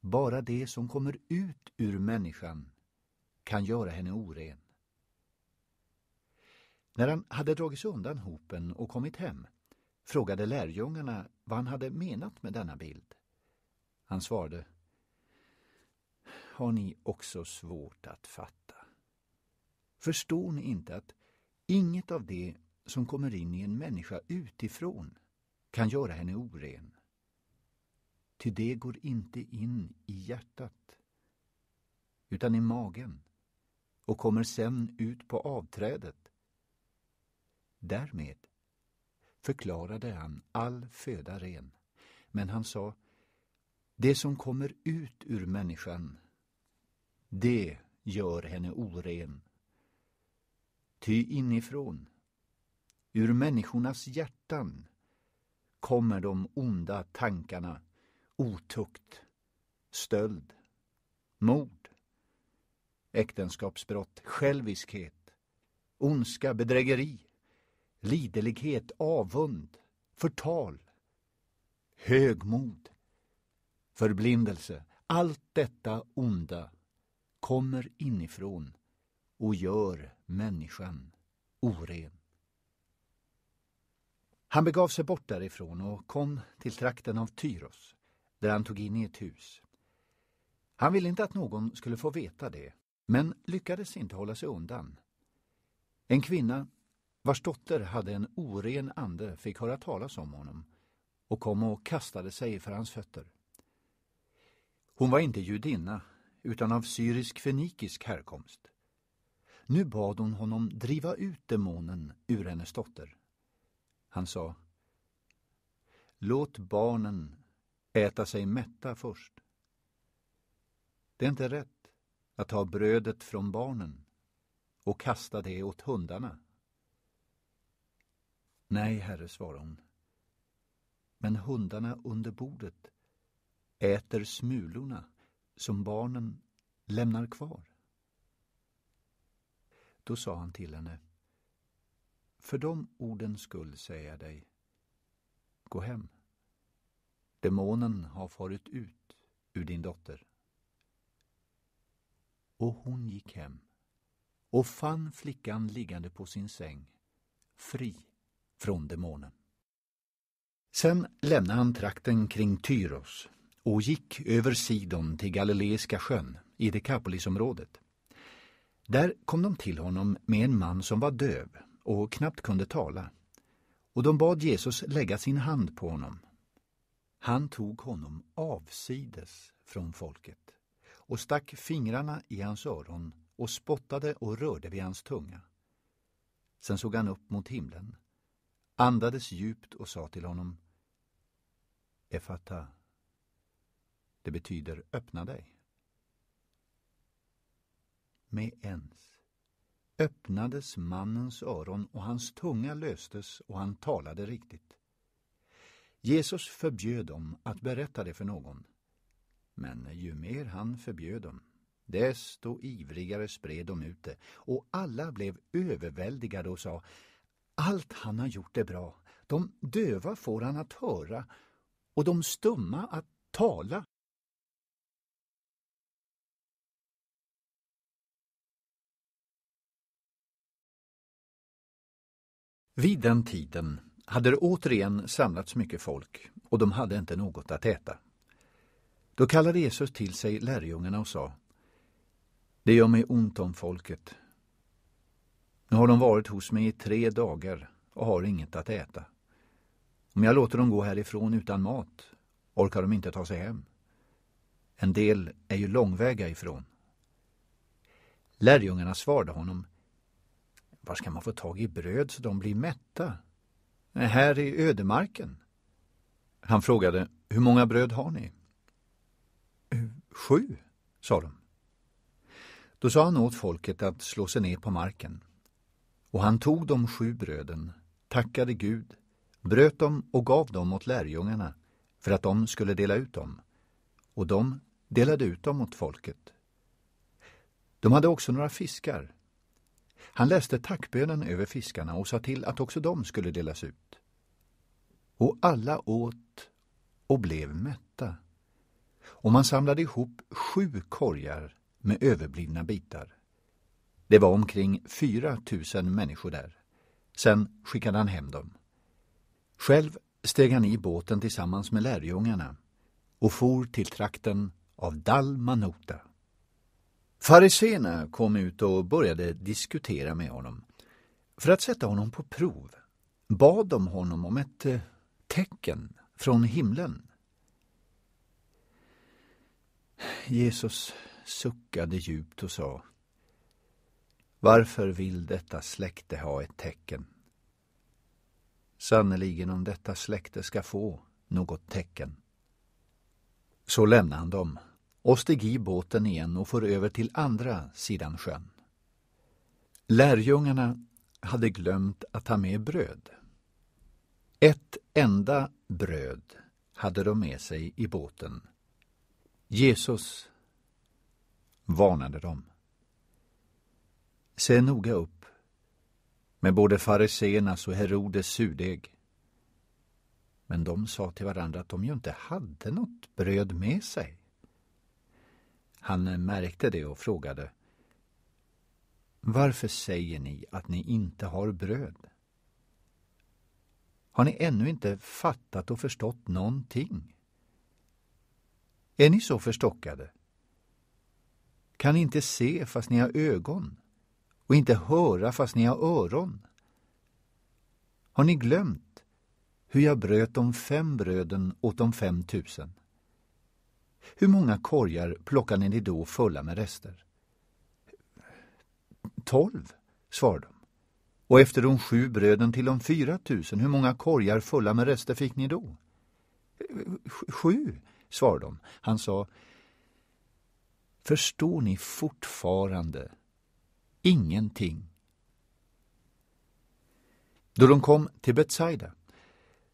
Bara det som kommer ut ur människan kan göra henne oren. När han hade dragit sig undan hopen och kommit hem frågade lärjungarna vad han hade menat med denna bild. Han svarade Har ni också svårt att fatta? Förstår ni inte att inget av det som kommer in i en människa utifrån kan göra henne oren. Ty det går inte in i hjärtat utan i magen och kommer sen ut på avträdet. Därmed förklarade han all föda ren. Men han sa, det som kommer ut ur människan, det gör henne oren. Ty inifrån Ur människornas hjärtan kommer de onda tankarna otukt, stöld, mord, äktenskapsbrott, själviskhet, ondska, bedrägeri, lidelighet, avund, förtal, högmod, förblindelse. Allt detta onda kommer inifrån och gör människan oren. Han begav sig bort därifrån och kom till trakten av Tyros, där han tog in i ett hus. Han ville inte att någon skulle få veta det, men lyckades inte hålla sig undan. En kvinna, vars dotter hade en oren ande, fick höra talas om honom och kom och kastade sig för hans fötter. Hon var inte judinna, utan av syrisk-fenikisk härkomst. Nu bad hon honom driva ut demonen ur hennes dotter. Han sa Låt barnen äta sig mätta först. Det är inte rätt att ta brödet från barnen och kasta det åt hundarna. Nej, herre, svarade hon. Men hundarna under bordet äter smulorna som barnen lämnar kvar. Då sa han till henne för de orden skull säger jag dig, gå hem. Demonen har farit ut ur din dotter. Och hon gick hem och fann flickan liggande på sin säng, fri från demonen. Sen lämnade han trakten kring Tyros och gick över Sidon till Galileiska sjön i Dekapolisområdet. Där kom de till honom med en man som var döv och knappt kunde tala. Och de bad Jesus lägga sin hand på honom. Han tog honom avsides från folket och stack fingrarna i hans öron och spottade och rörde vid hans tunga. Sen såg han upp mot himlen, andades djupt och sa till honom Efata. Det betyder öppna dig. Med ens öppnades mannens öron och hans tunga löstes och han talade riktigt. Jesus förbjöd dem att berätta det för någon. Men ju mer han förbjöd dem, desto ivrigare spred de ut det och alla blev överväldigade och sa allt han har gjort är bra. De döva får han att höra och de stumma att tala. Vid den tiden hade det återigen samlats mycket folk och de hade inte något att äta. Då kallade Jesus till sig lärjungarna och sa Det gör mig ont om folket. Nu har de varit hos mig i tre dagar och har inget att äta. Om jag låter dem gå härifrån utan mat orkar de inte ta sig hem. En del är ju långväga ifrån. Lärjungarna svarade honom var ska man få tag i bröd så de blir mätta? Här i ödemarken. Han frågade, hur många bröd har ni? Eh, sju, sa de. Då sa han åt folket att slå sig ner på marken. Och han tog de sju bröden, tackade Gud, bröt dem och gav dem åt lärjungarna för att de skulle dela ut dem. Och de delade ut dem åt folket. De hade också några fiskar han läste tackbönen över fiskarna och sa till att också de skulle delas ut. Och alla åt och blev mätta. Och man samlade ihop sju korgar med överblivna bitar. Det var omkring 4 000 människor där. Sen skickade han hem dem. Själv steg han i båten tillsammans med lärjungarna och for till trakten av Dalmanota. Fariséerna kom ut och började diskutera med honom. För att sätta honom på prov bad de honom om ett eh, tecken från himlen. Jesus suckade djupt och sa Varför vill detta släkte ha ett tecken? Sannerligen om detta släkte ska få något tecken. Så lämnade han dem och steg i båten igen och for över till andra sidan sjön. Lärjungarna hade glömt att ta med bröd. Ett enda bröd hade de med sig i båten. Jesus varnade dem. Se noga upp med både fariseernas och Herodes surdeg. Men de sa till varandra att de ju inte hade något bröd med sig. Han märkte det och frågade Varför säger ni att ni inte har bröd? Har ni ännu inte fattat och förstått någonting? Är ni så förstockade? Kan ni inte se fast ni har ögon och inte höra fast ni har öron? Har ni glömt hur jag bröt de fem bröden åt de fem tusen? Hur många korgar plockade ni då fulla med rester? Tolv, svarade de. Och efter de sju bröden till de fyra tusen, hur många korgar fulla med rester fick ni då? Sju, svarade de. Han sa Förstår ni fortfarande ingenting? Då de kom till Betsaida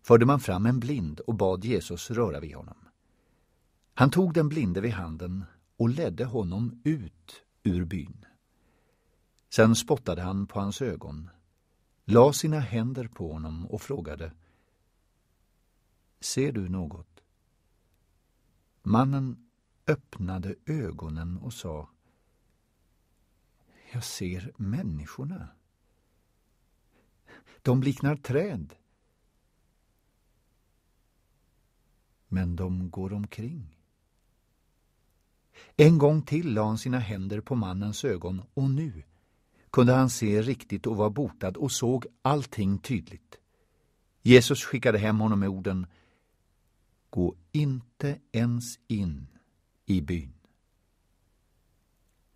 förde man fram en blind och bad Jesus röra vid honom. Han tog den blinde vid handen och ledde honom ut ur byn. Sen spottade han på hans ögon, la sina händer på honom och frågade Ser du något? Mannen öppnade ögonen och sa Jag ser människorna. De liknar träd. Men de går omkring. En gång till la han sina händer på mannens ögon och nu kunde han se riktigt och var botad och såg allting tydligt. Jesus skickade hem honom med orden Gå inte ens in i byn.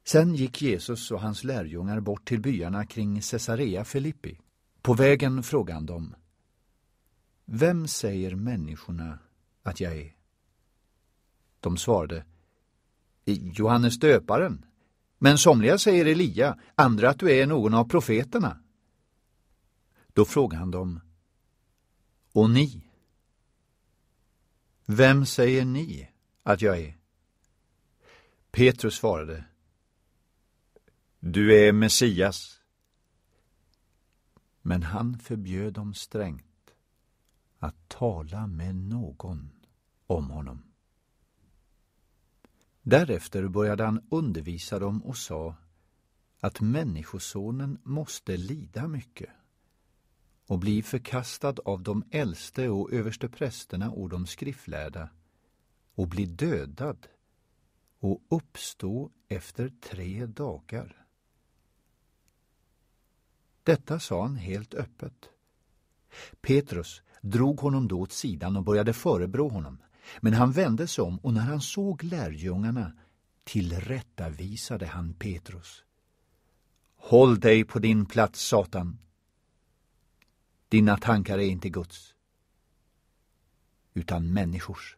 Sen gick Jesus och hans lärjungar bort till byarna kring Caesarea Filippi. På vägen frågade han dem Vem säger människorna att jag är? De svarade Johannes döparen. Men somliga säger Elia, andra att du är någon av profeterna. Då frågade han dem, och ni? Vem säger ni att jag är? Petrus svarade, du är Messias. Men han förbjöd dem strängt att tala med någon om honom. Därefter började han undervisa dem och sa att Människosonen måste lida mycket och bli förkastad av de äldste och översteprästerna och de skriftlärda och bli dödad och uppstå efter tre dagar. Detta sa han helt öppet. Petrus drog honom då åt sidan och började förebrå honom. Men han vände sig om och när han såg lärjungarna tillrättavisade han Petrus. Håll dig på din plats, Satan. Dina tankar är inte Guds, utan människors.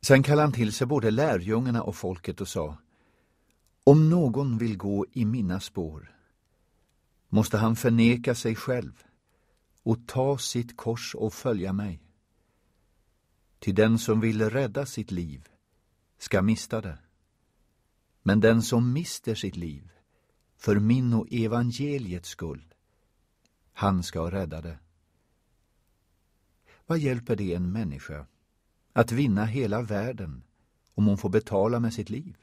Sen kallade han till sig både lärjungarna och folket och sa Om någon vill gå i mina spår måste han förneka sig själv och ta sitt kors och följa mig. Till den som vill rädda sitt liv ska mista det. Men den som mister sitt liv för min och evangeliets skull, han ska rädda det. Vad hjälper det en människa att vinna hela världen om hon får betala med sitt liv?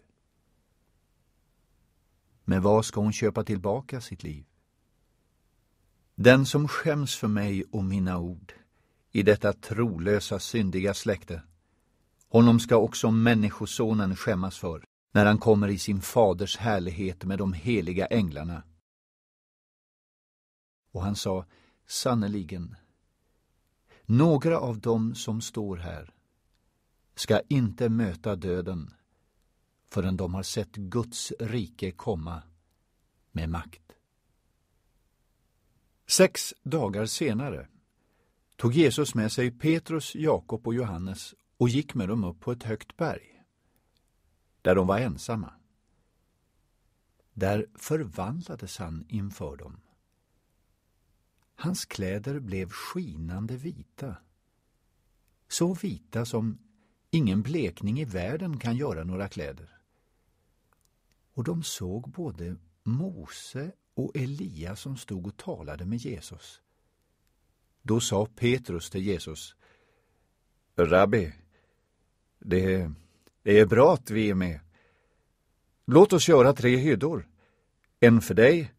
Men vad ska hon köpa tillbaka sitt liv? Den som skäms för mig och mina ord i detta trolösa, syndiga släkte. Honom ska också Människosonen skämmas för, när han kommer i sin faders härlighet med de heliga änglarna. Och han sa, sannerligen, några av dem som står här ska inte möta döden förrän de har sett Guds rike komma med makt. Sex dagar senare tog Jesus med sig Petrus, Jakob och Johannes och gick med dem upp på ett högt berg, där de var ensamma. Där förvandlades han inför dem. Hans kläder blev skinande vita, så vita som ingen blekning i världen kan göra några kläder. Och de såg både Mose och Elia som stod och talade med Jesus. Då sa Petrus till Jesus Rabbi, det, det är bra att vi är med. Låt oss göra tre hyddor. En för dig,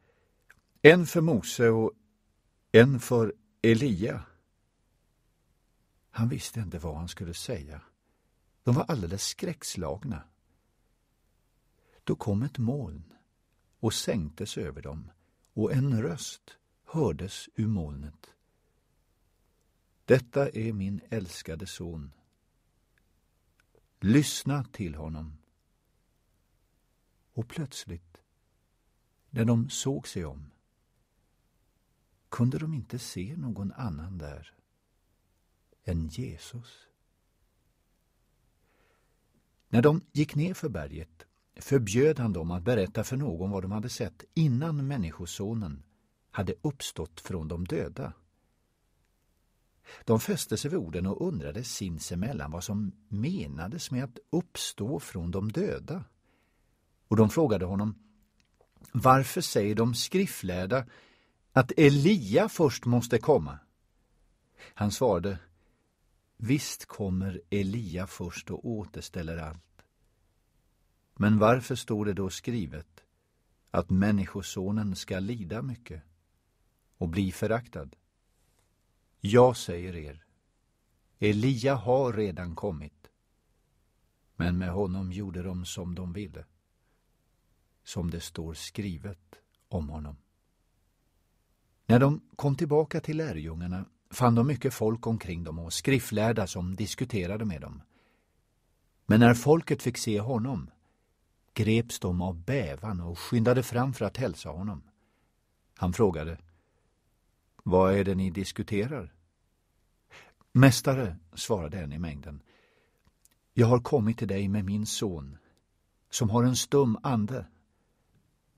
en för Mose och en för Elia. Han visste inte vad han skulle säga. De var alldeles skräckslagna. Då kom ett moln och sänktes över dem och en röst hördes ur molnet. Detta är min älskade son. Lyssna till honom. Och plötsligt, när de såg sig om, kunde de inte se någon annan där än Jesus. När de gick ner för berget förbjöd han dem att berätta för någon vad de hade sett innan Människosonen hade uppstått från de döda. De fäste sig vid orden och undrade sinsemellan vad som menades med att uppstå från de döda. Och de frågade honom, varför säger de skriftlärda att Elia först måste komma? Han svarade, visst kommer Elia först och återställer allt. Men varför står det då skrivet att Människosonen ska lida mycket och bli föraktad? Jag säger er, Elia har redan kommit, men med honom gjorde de som de ville, som det står skrivet om honom. När de kom tillbaka till lärjungarna fann de mycket folk omkring dem och skriftlärda som diskuterade med dem. Men när folket fick se honom greps de av bävan och skyndade fram för att hälsa honom. Han frågade vad är det ni diskuterar? Mästare, svarade en i mängden. Jag har kommit till dig med min son, som har en stum ande.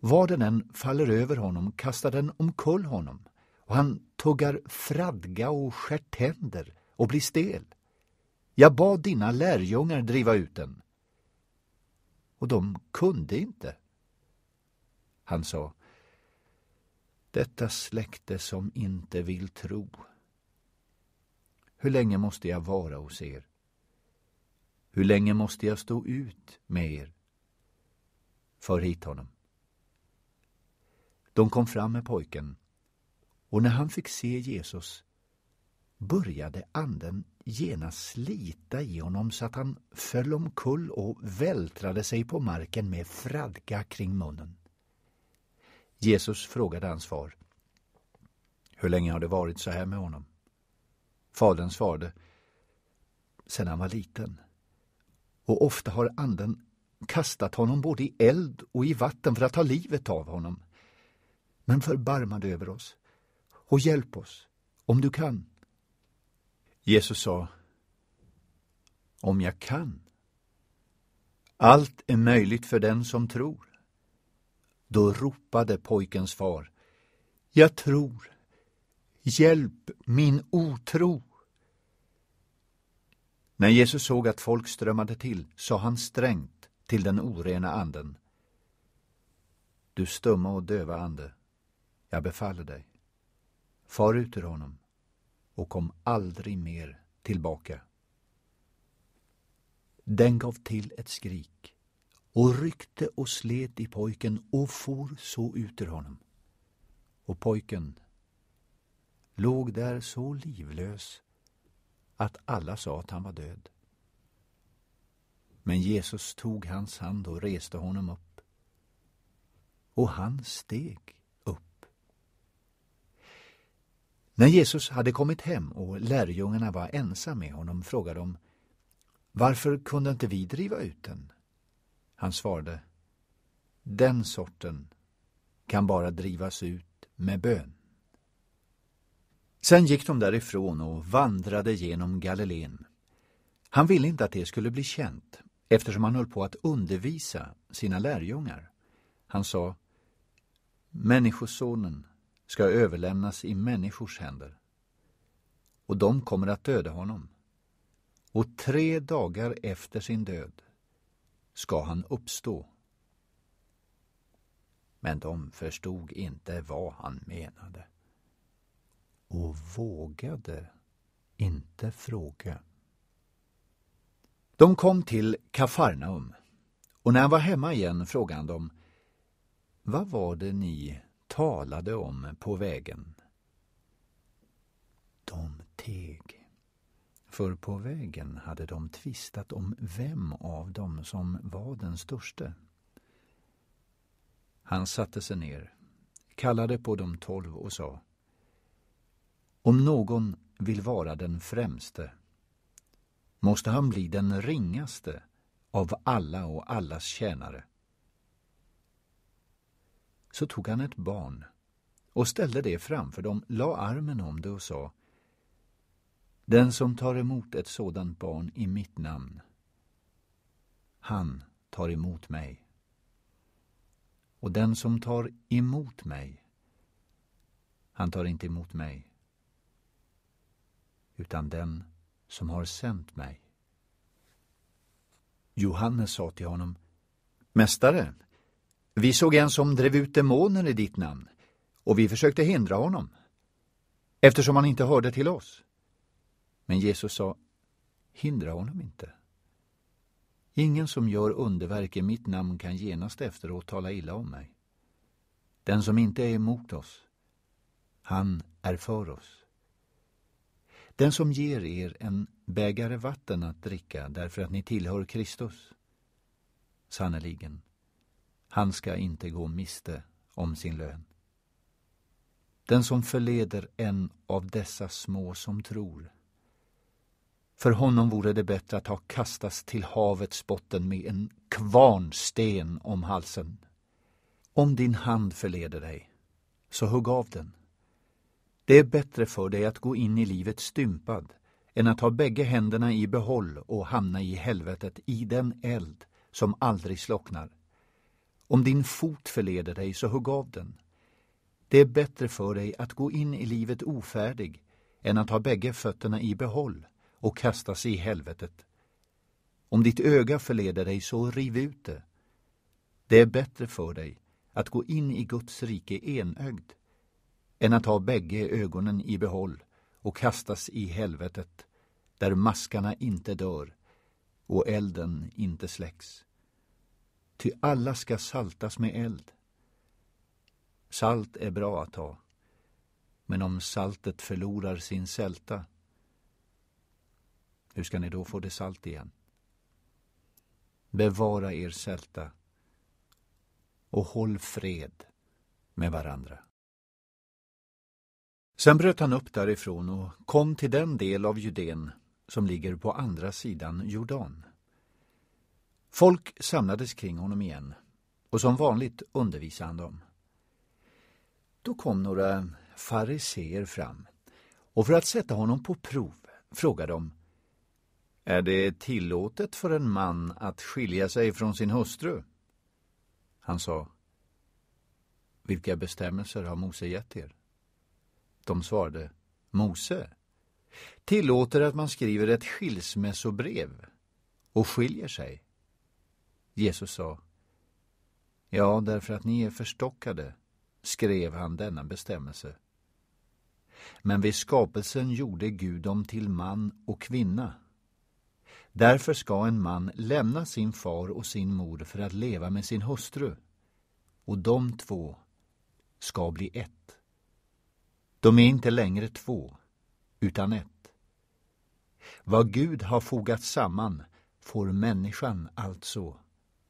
Var den än faller över honom kastar den omkull honom och han tuggar fradga och skär tänder och blir stel. Jag bad dina lärjungar driva ut den. Och de kunde inte. Han sa, detta släkte som inte vill tro. Hur länge måste jag vara hos er? Hur länge måste jag stå ut med er? För hit honom. De kom fram med pojken, och när han fick se Jesus började anden genast slita i honom så att han föll omkull och vältrade sig på marken med fradga kring munnen. Jesus frågade hans far. Hur länge har det varit så här med honom? Fadern svarade. Sedan han var liten. Och ofta har anden kastat honom både i eld och i vatten för att ta livet av honom. Men förbarma dig över oss och hjälp oss, om du kan. Jesus sa, om jag kan. Allt är möjligt för den som tror. Då ropade pojkens far. Jag tror. Hjälp min otro. När Jesus såg att folk strömmade till sa han strängt till den orena anden. Du stumma och döva ande, jag befaller dig. Far ut ur honom och kom aldrig mer tillbaka. Den gav till ett skrik och ryckte och slet i pojken och for så ut ur honom. Och pojken låg där så livlös att alla sa att han var död. Men Jesus tog hans hand och reste honom upp. Och han steg upp. När Jesus hade kommit hem och lärjungarna var ensamma med honom frågade de Varför kunde inte vi driva ut den? Han svarade, den sorten kan bara drivas ut med bön. Sen gick de därifrån och vandrade genom Galileen. Han ville inte att det skulle bli känt eftersom han höll på att undervisa sina lärjungar. Han sa Människosonen ska överlämnas i människors händer och de kommer att döda honom. Och tre dagar efter sin död ska han uppstå. Men de förstod inte vad han menade och vågade inte fråga. De kom till Kafarnaum och när han var hemma igen frågade han dem Vad var det ni talade om på vägen? De teg för på vägen hade de tvistat om vem av dem som var den störste. Han satte sig ner, kallade på de tolv och sa Om någon vill vara den främste måste han bli den ringaste av alla och allas tjänare. Så tog han ett barn och ställde det framför dem, la armen om det och sa den som tar emot ett sådant barn i mitt namn, han tar emot mig. Och den som tar emot mig, han tar inte emot mig, utan den som har sänt mig. Johannes sa till honom, Mästare, vi såg en som drev ut demoner i ditt namn, och vi försökte hindra honom, eftersom han inte hörde till oss. Men Jesus sa, hindra honom inte. Ingen som gör underverk i mitt namn kan genast efteråt tala illa om mig. Den som inte är emot oss, han är för oss. Den som ger er en bägare vatten att dricka därför att ni tillhör Kristus, sannerligen, han ska inte gå miste om sin lön. Den som förleder en av dessa små som tror för honom vore det bättre att ha kastats till havets botten med en kvarnsten om halsen. Om din hand förleder dig, så hugg av den. Det är bättre för dig att gå in i livet stympad än att ha bägge händerna i behåll och hamna i helvetet i den eld som aldrig slocknar. Om din fot förleder dig, så hugg av den. Det är bättre för dig att gå in i livet ofärdig än att ha bägge fötterna i behåll och kastas i helvetet. Om ditt öga förleder dig, så riv ut det. Det är bättre för dig att gå in i Guds rike enögd än att ha bägge ögonen i behåll och kastas i helvetet där maskarna inte dör och elden inte släcks. Ty alla ska saltas med eld. Salt är bra att ha, men om saltet förlorar sin sälta hur ska ni då få det salt igen? Bevara er sälta och håll fred med varandra. Sen bröt han upp därifrån och kom till den del av Judén som ligger på andra sidan Jordan. Folk samlades kring honom igen och som vanligt undervisade han dem. Då kom några fariseer fram och för att sätta honom på prov frågade de är det tillåtet för en man att skilja sig från sin hustru? Han sa. Vilka bestämmelser har Mose gett er? De svarade. Mose tillåter att man skriver ett skilsmässobrev och skiljer sig. Jesus sa. Ja, därför att ni är förstockade skrev han denna bestämmelse. Men vid skapelsen gjorde Gud dem till man och kvinna Därför ska en man lämna sin far och sin mor för att leva med sin hustru. Och de två ska bli ett. De är inte längre två, utan ett. Vad Gud har fogat samman får människan alltså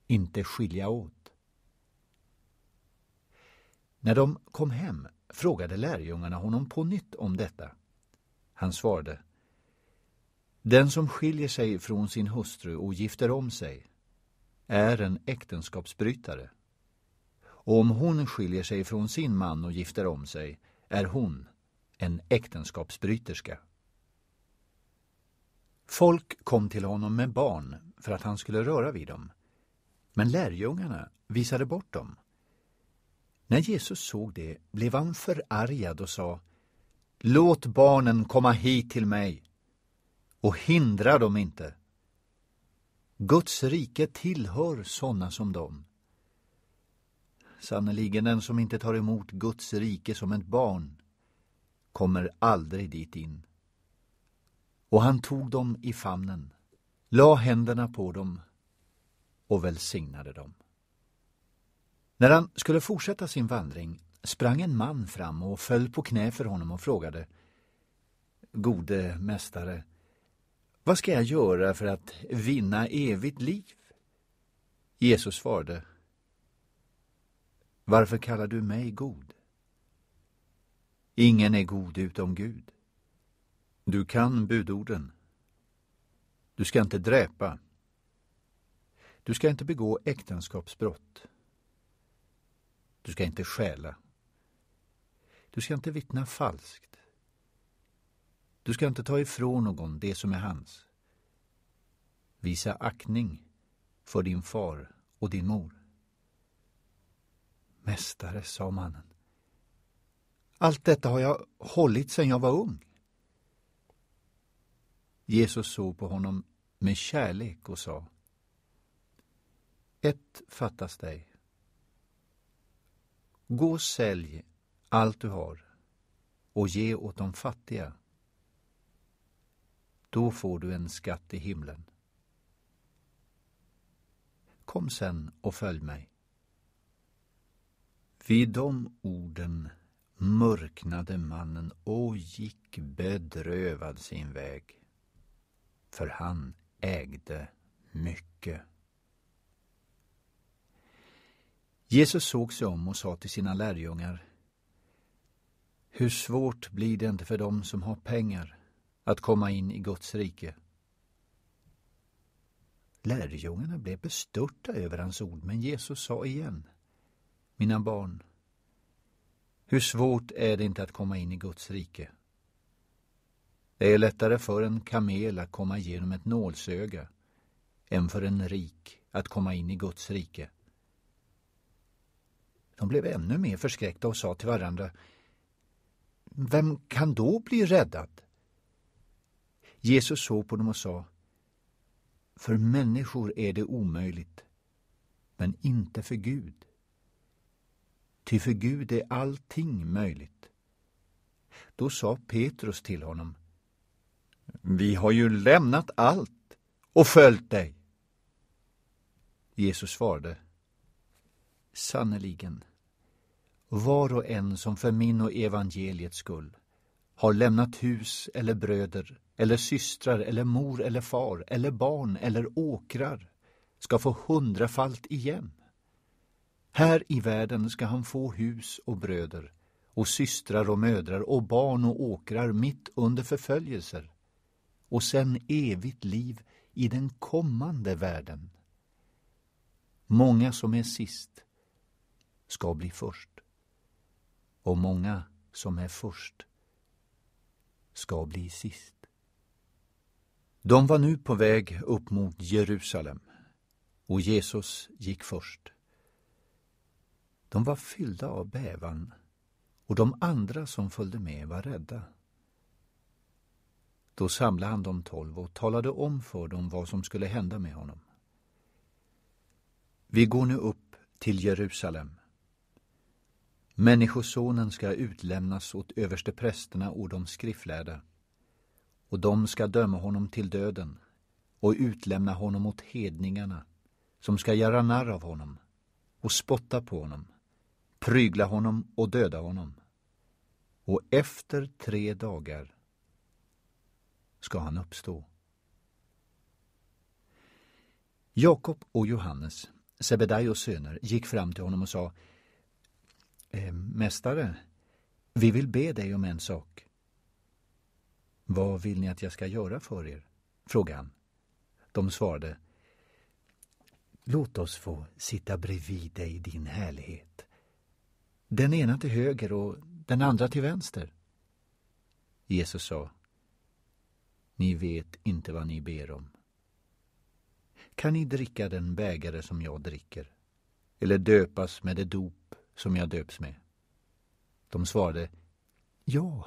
inte skilja åt. När de kom hem frågade lärjungarna honom på nytt om detta. Han svarade den som skiljer sig från sin hustru och gifter om sig är en äktenskapsbrytare. Och om hon skiljer sig från sin man och gifter om sig är hon en äktenskapsbryterska. Folk kom till honom med barn för att han skulle röra vid dem. Men lärjungarna visade bort dem. När Jesus såg det blev han förargad och sa Låt barnen komma hit till mig och hindra dem inte. Guds rike tillhör sådana som dem. Sannerligen, den som inte tar emot Guds rike som ett barn kommer aldrig dit in. Och han tog dem i famnen, la händerna på dem och välsignade dem. När han skulle fortsätta sin vandring sprang en man fram och föll på knä för honom och frågade Gode mästare, vad ska jag göra för att vinna evigt liv? Jesus svarade. Varför kallar du mig god? Ingen är god utom Gud. Du kan budorden. Du ska inte dräpa. Du ska inte begå äktenskapsbrott. Du ska inte stjäla. Du ska inte vittna falskt. Du ska inte ta ifrån någon det som är hans. Visa aktning för din far och din mor. Mästare, sa mannen. Allt detta har jag hållit sedan jag var ung. Jesus såg på honom med kärlek och sa Ett fattas dig. Gå och sälj allt du har och ge åt de fattiga då får du en skatt i himlen. Kom sen och följ mig. Vid de orden mörknade mannen och gick bedrövad sin väg, för han ägde mycket. Jesus såg sig om och sa till sina lärjungar Hur svårt blir det inte för dem som har pengar att komma in i Guds rike. Lärjungarna blev bestörta över hans ord, men Jesus sa igen. Mina barn, hur svårt är det inte att komma in i Guds rike? Det är lättare för en kamel att komma genom ett nålsöga än för en rik att komma in i Guds rike. De blev ännu mer förskräckta och sa till varandra Vem kan då bli räddad? Jesus såg på dem och sa För människor är det omöjligt, men inte för Gud. Ty för Gud är allting möjligt. Då sa Petrus till honom Vi har ju lämnat allt och följt dig. Jesus svarade Sannerligen, var och en som för min och evangeliets skull har lämnat hus eller bröder eller systrar eller mor eller far eller barn eller åkrar ska få hundrafalt igen. Här i världen ska han få hus och bröder och systrar och mödrar och barn och åkrar mitt under förföljelser och sen evigt liv i den kommande världen. Många som är sist ska bli först och många som är först ska bli sist. De var nu på väg upp mot Jerusalem och Jesus gick först. De var fyllda av bävan och de andra som följde med var rädda. Då samlade han de tolv och talade om för dem vad som skulle hända med honom. Vi går nu upp till Jerusalem Människosonen ska utlämnas åt översteprästerna och de skriftlärda, och de ska döma honom till döden och utlämna honom åt hedningarna, som ska göra narr av honom och spotta på honom, prygla honom och döda honom. Och efter tre dagar ska han uppstå. Jakob och Johannes, Sebedaios söner, gick fram till honom och sa Ehm, mästare, vi vill be dig om en sak. Vad vill ni att jag ska göra för er? frågade han. De svarade. Låt oss få sitta bredvid dig i din härlighet. Den ena till höger och den andra till vänster. Jesus sa. Ni vet inte vad ni ber om. Kan ni dricka den bägare som jag dricker? Eller döpas med det dop som jag döps med? De svarade Ja,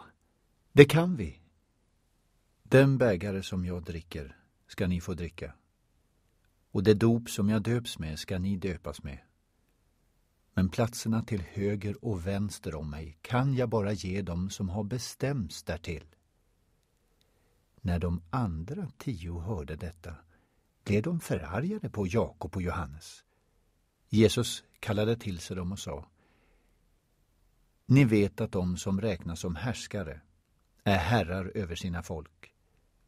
det kan vi. Den bägare som jag dricker ska ni få dricka och det dop som jag döps med ska ni döpas med. Men platserna till höger och vänster om mig kan jag bara ge dem som har bestämts därtill. När de andra tio hörde detta blev de förargade på Jakob och Johannes. Jesus kallade till sig dem och sa ni vet att de som räknas som härskare är herrar över sina folk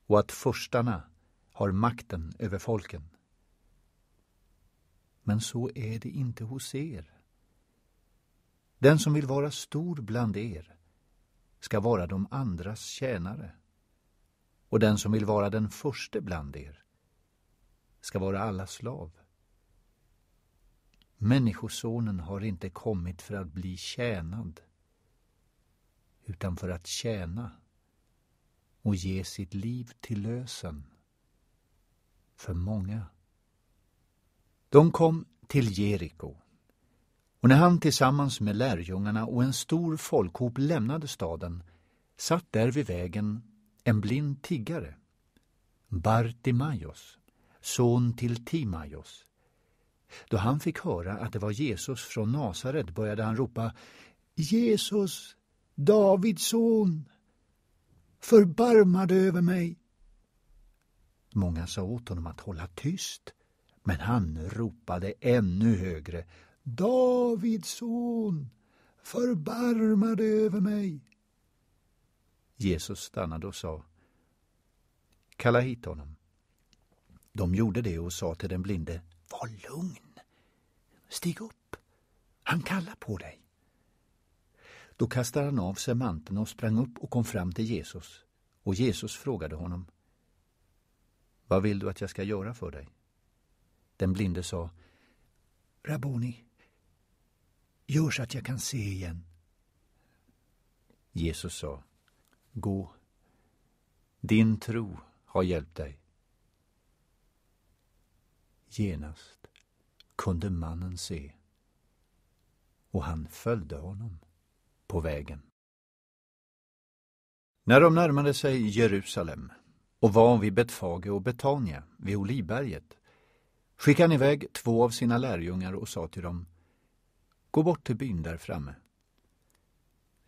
och att förstarna har makten över folken. Men så är det inte hos er. Den som vill vara stor bland er ska vara de andras tjänare och den som vill vara den förste bland er ska vara alla slav. Människosonen har inte kommit för att bli tjänad utan för att tjäna och ge sitt liv till lösen för många. De kom till Jeriko. Och när han tillsammans med lärjungarna och en stor folkhop lämnade staden satt där vid vägen en blind tiggare, Bartimaios, son till Timaios. Då han fick höra att det var Jesus från Nasaret började han ropa Jesus, Davids son, förbarma dig över mig. Många sa åt honom att hålla tyst, men han ropade ännu högre. Davids son, förbarma dig över mig. Jesus stannade och sa Kalla hit honom. De gjorde det och sa till den blinde Var lugn. Stig upp. Han kallar på dig. Då kastade han av sig manteln och sprang upp och kom fram till Jesus. Och Jesus frågade honom. Vad vill du att jag ska göra för dig? Den blinde sa. Rabboni, gör så att jag kan se igen. Jesus sa. Gå. Din tro har hjälpt dig. Genast kunde mannen se och han följde honom på vägen. När de närmade sig Jerusalem och var vid Betfage och Betania, vid Olivberget, skickade han iväg två av sina lärjungar och sa till dem Gå bort till byn där framme.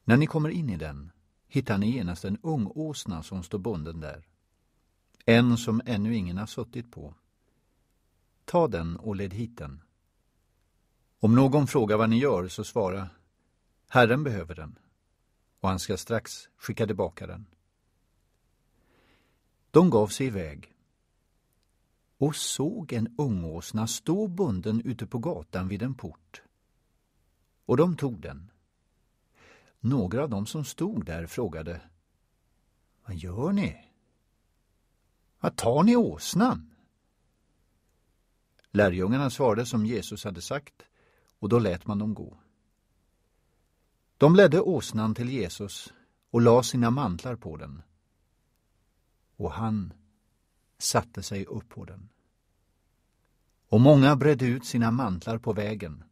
När ni kommer in i den hittar ni genast en ung åsna som står bunden där, en som ännu ingen har suttit på. Ta den och led hit den. Om någon frågar vad ni gör, så svara Herren behöver den och han ska strax skicka tillbaka den. De gav sig iväg och såg en ungåsna stå bunden ute på gatan vid en port. Och de tog den. Några av dem som stod där frågade Vad gör ni? Vad tar ni åsnan? Lärjungarna svarade som Jesus hade sagt och då lät man dem gå. De ledde åsnan till Jesus och la sina mantlar på den. Och han satte sig upp på den. Och många bredde ut sina mantlar på vägen.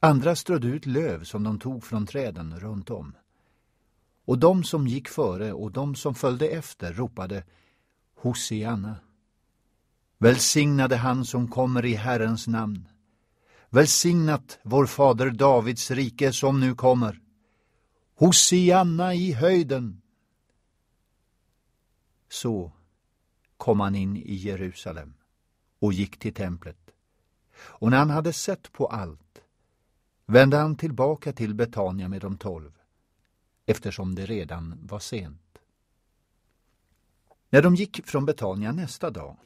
Andra strödde ut löv som de tog från träden runt om. Och de som gick före och de som följde efter ropade Hosianna. Välsignade han som kommer i Herrens namn. Välsignat vår fader Davids rike som nu kommer. Hosianna i höjden! Så kom han in i Jerusalem och gick till templet. Och när han hade sett på allt vände han tillbaka till Betania med de tolv eftersom det redan var sent. När de gick från Betania nästa dag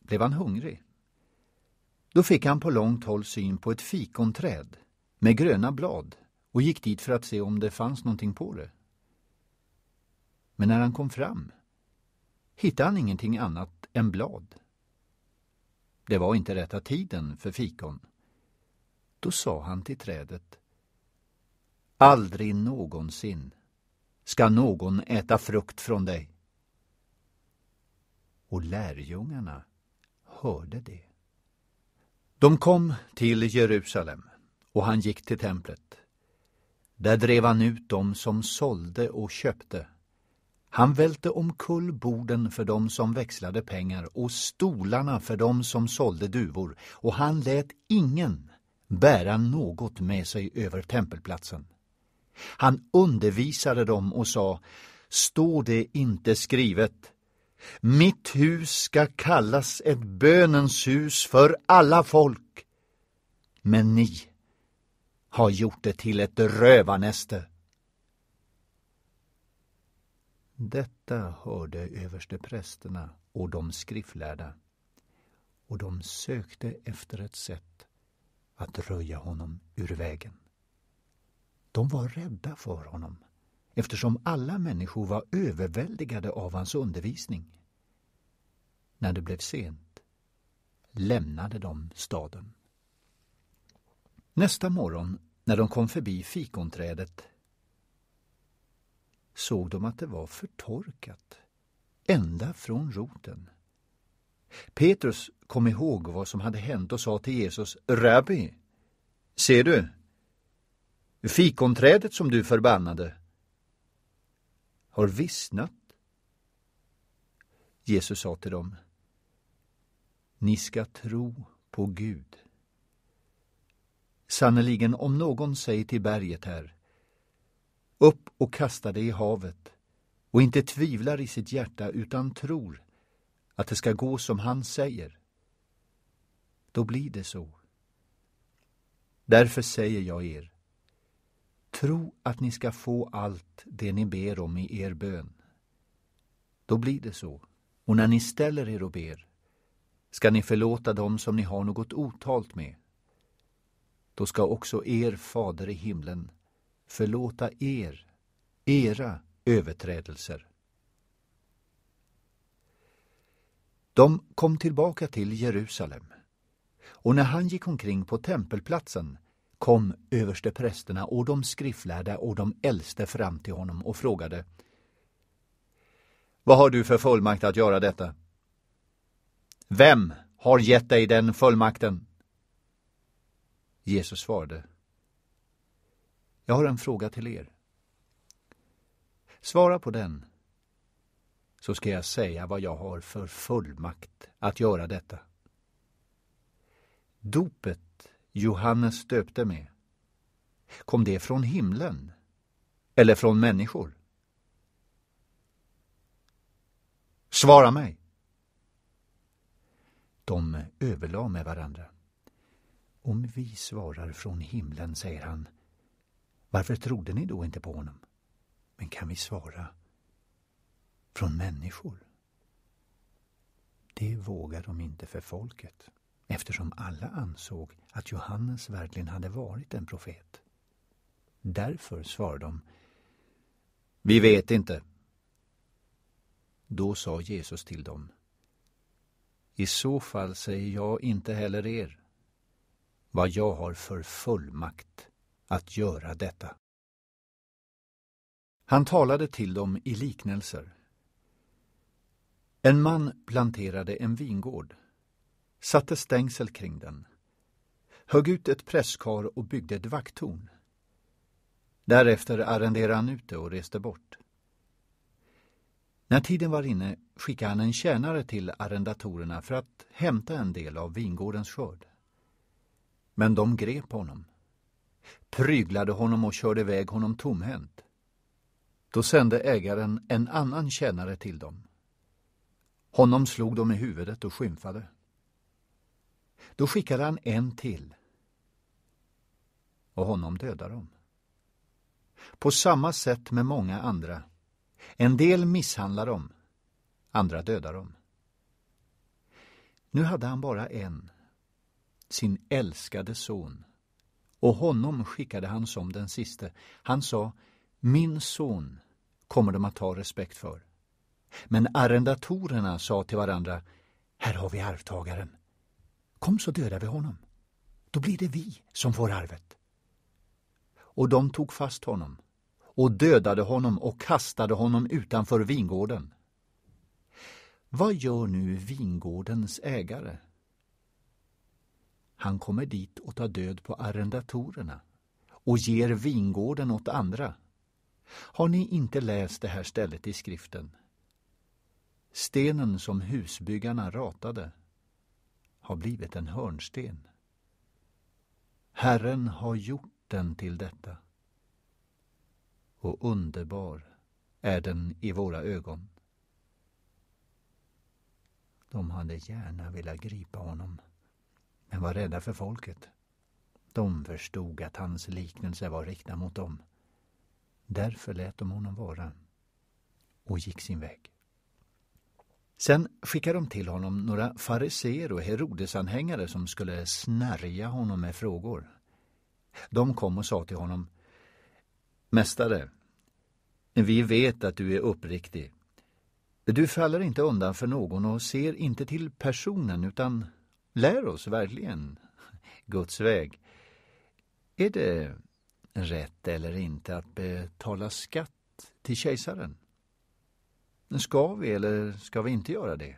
blev han hungrig. Då fick han på långt håll syn på ett fikonträd med gröna blad och gick dit för att se om det fanns någonting på det. Men när han kom fram hittade han ingenting annat än blad. Det var inte rätta tiden för fikon. Då sa han till trädet Aldrig någonsin ska någon äta frukt från dig. Och lärjungarna hörde det. De kom till Jerusalem och han gick till templet. Där drev han ut dem som sålde och köpte. Han välte omkull borden för dem som växlade pengar och stolarna för dem som sålde duvor och han lät ingen bära något med sig över tempelplatsen. Han undervisade dem och sa, står det inte skrivet mitt hus ska kallas ett bönens hus för alla folk. Men ni har gjort det till ett rövarnäste. Detta hörde översteprästerna och de skriftlärda och de sökte efter ett sätt att röja honom ur vägen. De var rädda för honom eftersom alla människor var överväldigade av hans undervisning. När det blev sent lämnade de staden. Nästa morgon, när de kom förbi fikonträdet, såg de att det var förtorkat, ända från roten. Petrus kom ihåg vad som hade hänt och sa till Jesus, Rabbi, ser du? Fikonträdet som du förbannade har vissnat. Jesus sa till dem, ni ska tro på Gud. Sannerligen, om någon säger till berget här, upp och kasta det i havet, och inte tvivlar i sitt hjärta utan tror att det ska gå som han säger, då blir det så. Därför säger jag er, tro att ni ska få allt det ni ber om i er bön. Då blir det så. Och när ni ställer er och ber, ska ni förlåta dem som ni har något otalt med då ska också er fader i himlen förlåta er, era överträdelser. De kom tillbaka till Jerusalem och när han gick omkring på tempelplatsen kom översteprästerna och de skriftlärda och de äldste fram till honom och frågade Vad har du för fullmakt att göra detta? Vem har gett dig den fullmakten? Jesus svarade. Jag har en fråga till er. Svara på den, så ska jag säga vad jag har för fullmakt att göra detta. Dopet Johannes döpte med, kom det från himlen eller från människor? Svara mig! De överlade med varandra. Om vi svarar från himlen, säger han, varför trodde ni då inte på honom? Men kan vi svara från människor? Det vågar de inte för folket, eftersom alla ansåg att Johannes verkligen hade varit en profet. Därför svarade de Vi vet inte. Då sa Jesus till dem I så fall säger jag inte heller er vad jag har för fullmakt att göra detta. Han talade till dem i liknelser. En man planterade en vingård, satte stängsel kring den, högg ut ett presskar och byggde ett vakttorn. Därefter arrenderade han ut det och reste bort. När tiden var inne skickade han en tjänare till arrendatorerna för att hämta en del av vingårdens skörd. Men de grep honom, pryglade honom och körde iväg honom tomhänt. Då sände ägaren en annan tjänare till dem. Honom slog de i huvudet och skymfade. Då skickade han en till och honom dödade de. På samma sätt med många andra. En del misshandlar dem, andra dödar dem. Nu hade han bara en sin älskade son. Och honom skickade han som den siste. Han sa, min son kommer de att ha respekt för. Men arrendatorerna sa till varandra, här har vi arvtagaren. Kom så dödar vi honom. Då blir det vi som får arvet. Och de tog fast honom och dödade honom och kastade honom utanför vingården. Vad gör nu vingårdens ägare? Han kommer dit och tar död på arrendatorerna och ger vingården åt andra. Har ni inte läst det här stället i skriften? Stenen som husbyggarna ratade har blivit en hörnsten. Herren har gjort den till detta. Och underbar är den i våra ögon. De hade gärna velat gripa honom men var rädda för folket. De förstod att hans liknelse var riktad mot dem. Därför lät de honom vara och gick sin väg. Sen skickade de till honom några fariseer och Herodesanhängare som skulle snärja honom med frågor. De kom och sa till honom Mästare, vi vet att du är uppriktig. Du faller inte undan för någon och ser inte till personen utan lär oss verkligen Guds väg. Är det rätt eller inte att betala skatt till kejsaren? Ska vi eller ska vi inte göra det?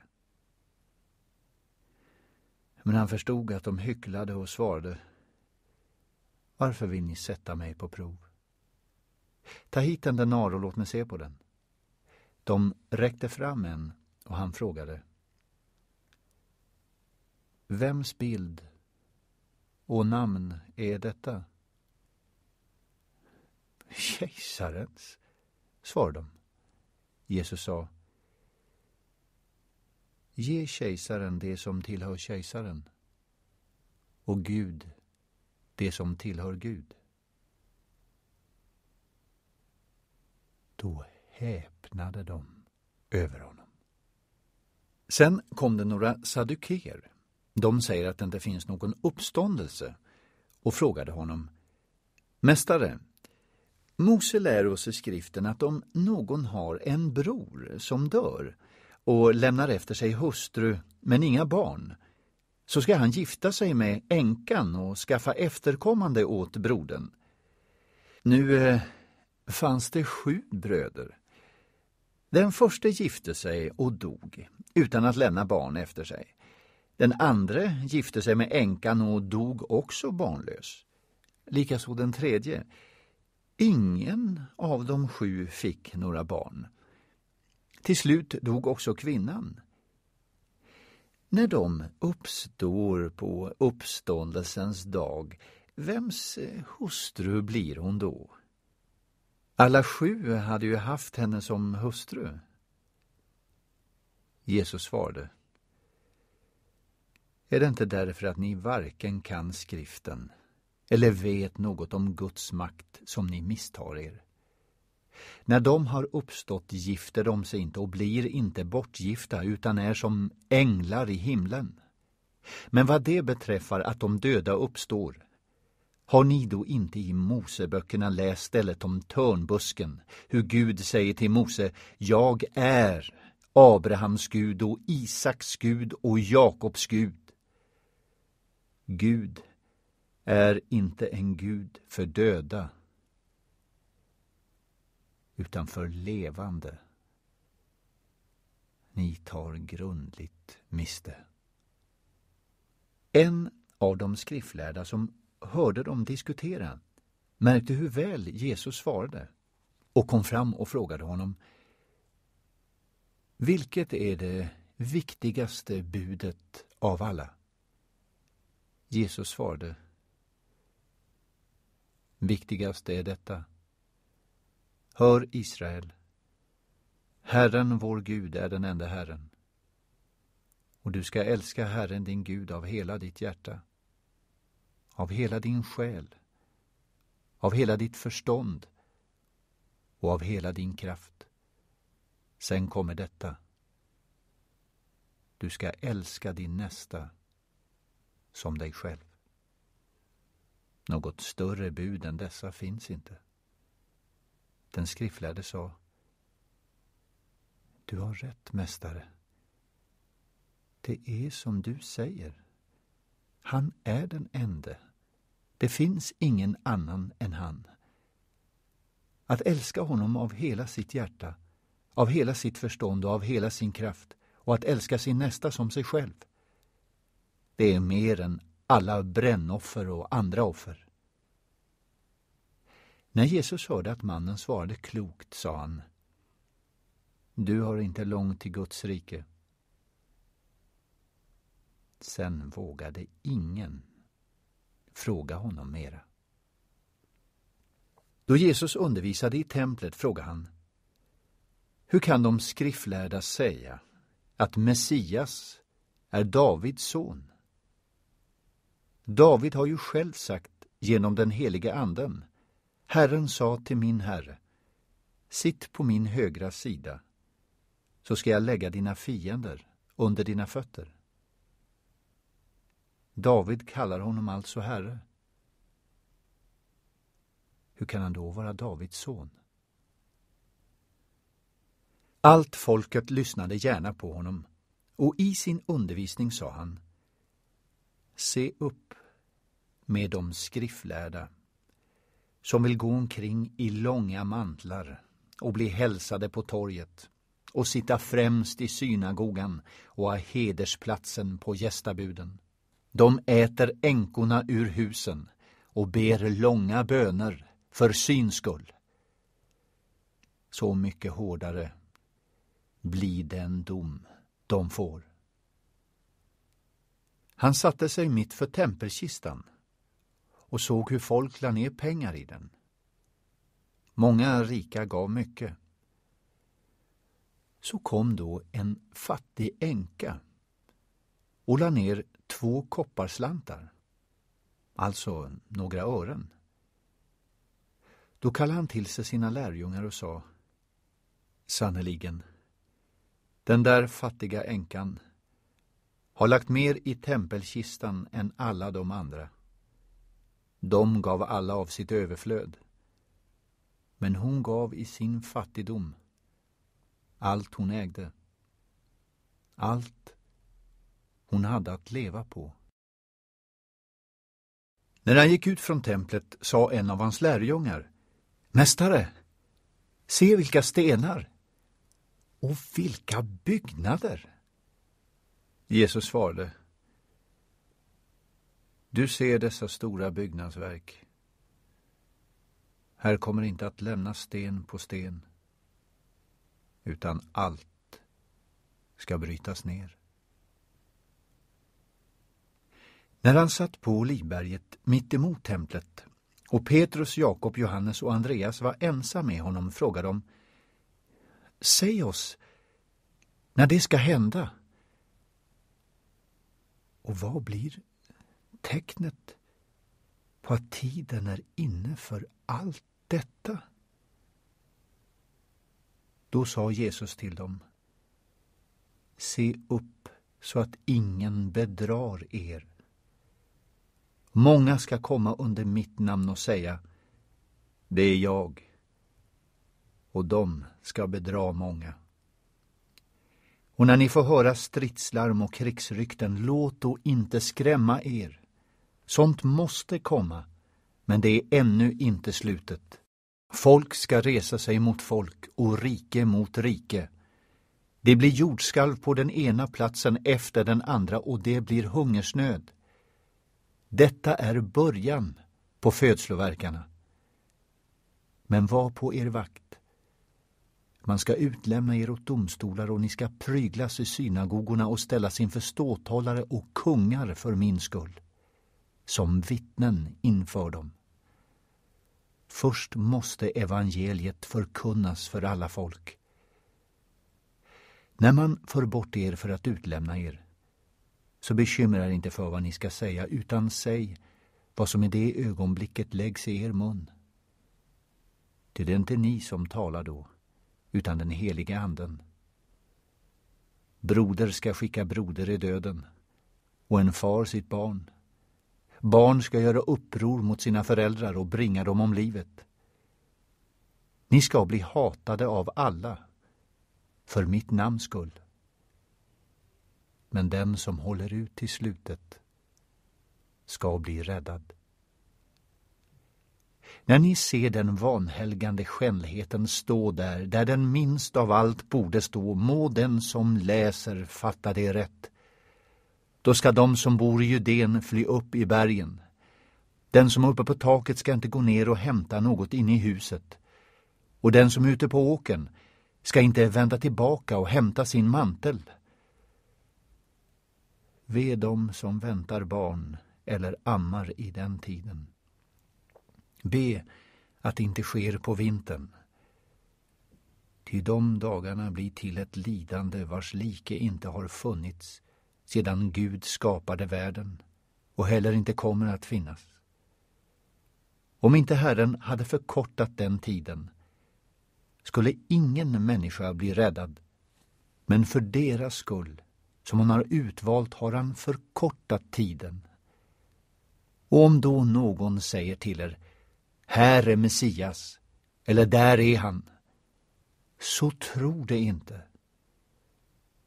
Men han förstod att de hycklade och svarade Varför vill ni sätta mig på prov? Ta hit en denar och låt mig se på den. De räckte fram en och han frågade Vems bild och namn är detta? Kejsarens, svarade de. Jesus sa Ge kejsaren det som tillhör kejsaren och Gud det som tillhör Gud. Då häpnade de över honom. Sen kom det några saduker de säger att det inte finns någon uppståndelse och frågade honom Mästare, Mose lär oss i skriften att om någon har en bror som dör och lämnar efter sig hustru men inga barn, så ska han gifta sig med änkan och skaffa efterkommande åt brodern. Nu eh, fanns det sju bröder. Den första gifte sig och dog utan att lämna barn efter sig. Den andre gifte sig med änkan och dog också barnlös. Likaså den tredje. Ingen av de sju fick några barn. Till slut dog också kvinnan. När de uppstår på uppståndelsens dag, vems hustru blir hon då? Alla sju hade ju haft henne som hustru. Jesus svarade är det inte därför att ni varken kan skriften eller vet något om Guds makt som ni misstar er? När de har uppstått gifter de sig inte och blir inte bortgifta utan är som änglar i himlen. Men vad det beträffar att de döda uppstår, har ni då inte i Moseböckerna läst stället om törnbusken, hur Gud säger till Mose, Jag är Abrahams Gud och Isaks Gud och Jakobs Gud. Gud är inte en Gud för döda utan för levande. Ni tar grundligt miste. En av de skriftlärda som hörde dem diskutera märkte hur väl Jesus svarade och kom fram och frågade honom Vilket är det viktigaste budet av alla? Jesus svarade. Viktigast är detta. Hör Israel. Herren vår Gud är den enda Herren. Och du ska älska Herren din Gud av hela ditt hjärta, av hela din själ, av hela ditt förstånd och av hela din kraft. Sen kommer detta. Du ska älska din nästa som dig själv. Något större bud än dessa finns inte. Den skriftlärde sa Du har rätt, mästare. Det är som du säger. Han är den ende. Det finns ingen annan än han. Att älska honom av hela sitt hjärta, av hela sitt förstånd och av hela sin kraft och att älska sin nästa som sig själv. Det är mer än alla brännoffer och andra offer. När Jesus hörde att mannen svarade klokt sa han Du har inte långt till Guds rike. Sen vågade ingen fråga honom mera. Då Jesus undervisade i templet frågade han Hur kan de skriftlärda säga att Messias är Davids son? David har ju själv sagt genom den helige Anden. Herren sa till min herre, sitt på min högra sida, så ska jag lägga dina fiender under dina fötter. David kallar honom alltså herre. Hur kan han då vara Davids son? Allt folket lyssnade gärna på honom och i sin undervisning sa han Se upp med de skriftlärda som vill gå omkring i långa mantlar och bli hälsade på torget och sitta främst i synagogan och ha hedersplatsen på gästabuden. De äter änkorna ur husen och ber långa böner för syns skull. Så mycket hårdare blir den dom de får. Han satte sig mitt för tempelkistan och såg hur folk la ner pengar i den. Många rika gav mycket. Så kom då en fattig änka och la ner två kopparslantar, alltså några ören. Då kallade han till sig sina lärjungar och sa Sannerligen, den där fattiga änkan har lagt mer i tempelkistan än alla de andra. De gav alla av sitt överflöd. Men hon gav i sin fattigdom allt hon ägde. Allt hon hade att leva på. När han gick ut från templet sa en av hans lärjungar Mästare, se vilka stenar och vilka byggnader! Jesus svarade Du ser dessa stora byggnadsverk. Här kommer inte att lämnas sten på sten utan allt ska brytas ner. När han satt på Olivberget mitt emot templet och Petrus, Jakob, Johannes och Andreas var ensam med honom frågade de Säg oss när det ska hända. Och vad blir tecknet på att tiden är inne för allt detta? Då sa Jesus till dem Se upp så att ingen bedrar er. Många ska komma under mitt namn och säga Det är jag. Och de ska bedra många. Och när ni får höra stridslarm och krigsrykten, låt då inte skrämma er. Sånt måste komma, men det är ännu inte slutet. Folk ska resa sig mot folk och rike mot rike. Det blir jordskalv på den ena platsen efter den andra och det blir hungersnöd. Detta är början på födsloverkarna. Men var på er vakt. Man ska utlämna er åt domstolar och ni ska pryglas i synagogorna och ställas inför ståthållare och kungar för min skull. Som vittnen inför dem. Först måste evangeliet förkunnas för alla folk. När man för bort er för att utlämna er, så bekymra er inte för vad ni ska säga, utan säg vad som i det ögonblicket läggs i er mun. Ty det är inte ni som talar då, utan den helige Anden. Broder ska skicka broder i döden och en far sitt barn. Barn ska göra uppror mot sina föräldrar och bringa dem om livet. Ni ska bli hatade av alla för mitt namns skull. Men den som håller ut till slutet ska bli räddad. När ni ser den vanhelgande skönheten stå där, där den minst av allt borde stå, må den som läser fatta det rätt. Då ska de som bor i Judén fly upp i bergen. Den som är uppe på taket ska inte gå ner och hämta något inne i huset. Och den som är ute på åken ska inte vända tillbaka och hämta sin mantel. Ve dem som väntar barn eller ammar i den tiden. Be att det inte sker på vintern. Ty de dagarna blir till ett lidande vars like inte har funnits sedan Gud skapade världen och heller inte kommer att finnas. Om inte Herren hade förkortat den tiden skulle ingen människa bli räddad, men för deras skull, som han har utvalt, har han förkortat tiden. Och om då någon säger till er här är Messias, eller där är han. Så tro det inte.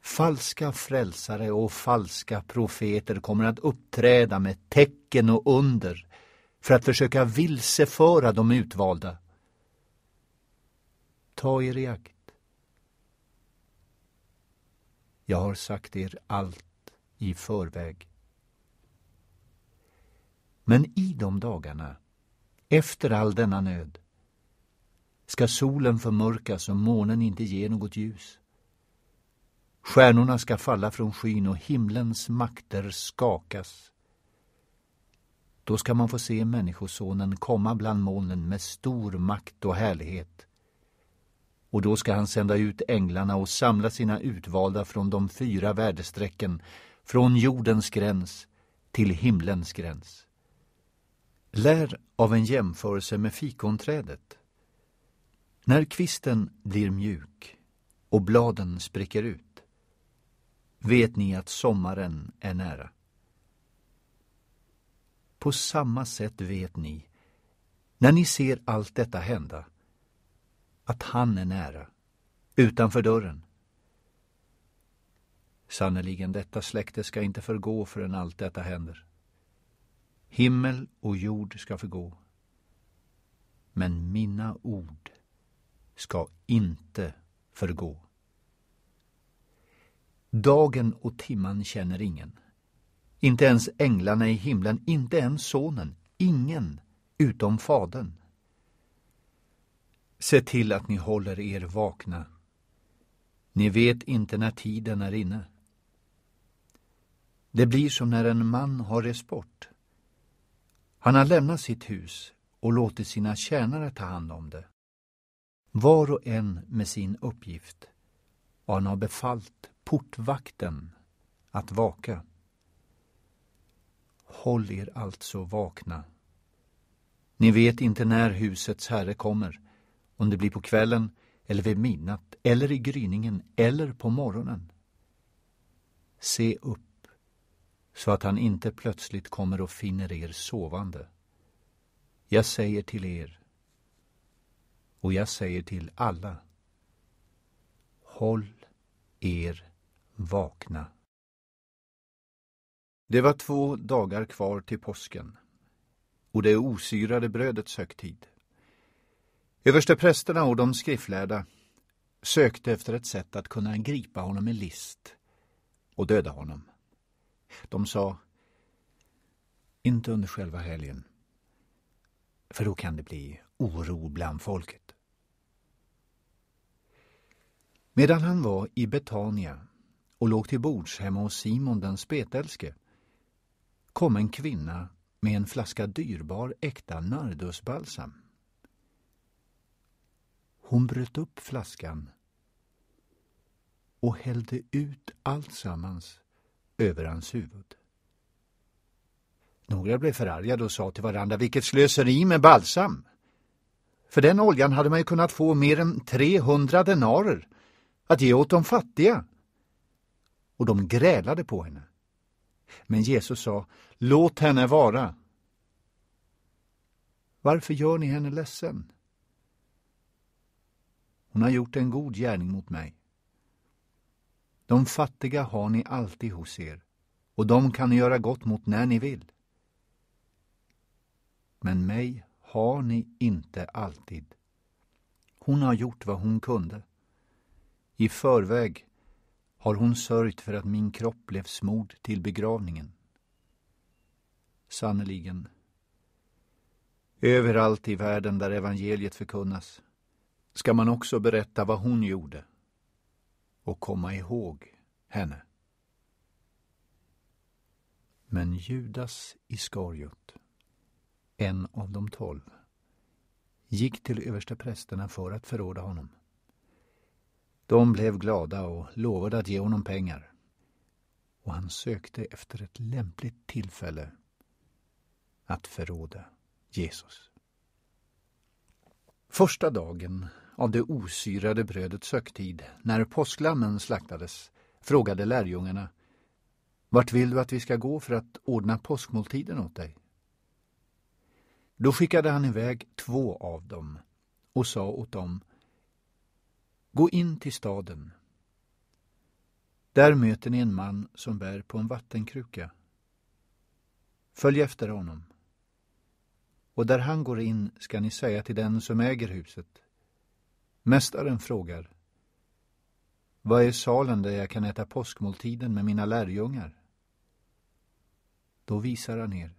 Falska frälsare och falska profeter kommer att uppträda med tecken och under för att försöka vilseföra de utvalda. Ta er i akt. Jag har sagt er allt i förväg. Men i de dagarna efter all denna nöd, ska solen förmörkas och månen inte ge något ljus. Stjärnorna ska falla från skyn och himlens makter skakas. Då ska man få se Människosonen komma bland molnen med stor makt och härlighet. Och då ska han sända ut änglarna och samla sina utvalda från de fyra väderstrecken, från jordens gräns till himlens gräns. Lär av en jämförelse med fikonträdet. När kvisten blir mjuk och bladen spricker ut vet ni att sommaren är nära. På samma sätt vet ni, när ni ser allt detta hända, att han är nära, utanför dörren. Sannerligen, detta släkte ska inte förgå förrän allt detta händer. Himmel och jord ska förgå, men mina ord ska inte förgå. Dagen och timman känner ingen, inte ens änglarna i himlen, inte ens sonen, ingen utom Fadern. Se till att ni håller er vakna. Ni vet inte när tiden är inne. Det blir som när en man har rest bort, han har lämnat sitt hus och låtit sina tjänare ta hand om det. Var och en med sin uppgift. Och han har befallt portvakten att vaka. Håll er alltså vakna. Ni vet inte när husets herre kommer, om det blir på kvällen eller vid midnatt eller i gryningen eller på morgonen. Se upp så att han inte plötsligt kommer och finner er sovande. Jag säger till er, och jag säger till alla, håll er vakna. Det var två dagar kvar till påsken och det osyrade brödets högtid. Översteprästerna och de skriftlärda sökte efter ett sätt att kunna gripa honom med list och döda honom. De sa inte under själva helgen, för då kan det bli oro bland folket. Medan han var i Betania och låg till bords hemma hos Simon den spetälske kom en kvinna med en flaska dyrbar äkta nardusbalsam. Hon bröt upp flaskan och hällde ut alltsammans över hans huvud. Några blev förargade och sa till varandra vilket slöseri med balsam. För den oljan hade man ju kunnat få mer än 300 denarer att ge åt de fattiga. Och de grälade på henne. Men Jesus sa, låt henne vara. Varför gör ni henne ledsen? Hon har gjort en god gärning mot mig. De fattiga har ni alltid hos er och de kan ni göra gott mot när ni vill. Men mig har ni inte alltid. Hon har gjort vad hon kunde. I förväg har hon sörjt för att min kropp blev smord till begravningen. Sannerligen, överallt i världen där evangeliet förkunnas ska man också berätta vad hon gjorde och komma ihåg henne. Men Judas Iskariot, en av de tolv, gick till översteprästerna för att förråda honom. De blev glada och lovade att ge honom pengar och han sökte efter ett lämpligt tillfälle att förråda Jesus. Första dagen av det osyrade brödets högtid, när påsklammen slaktades, frågade lärjungarna Vart vill du att vi ska gå för att ordna påskmåltiden åt dig? Då skickade han iväg två av dem och sa åt dem Gå in till staden. Där möter ni en man som bär på en vattenkruka. Följ efter honom. Och där han går in ska ni säga till den som äger huset Mästaren frågar. Vad är salen där jag kan äta påskmåltiden med mina lärjungar? Då visar han er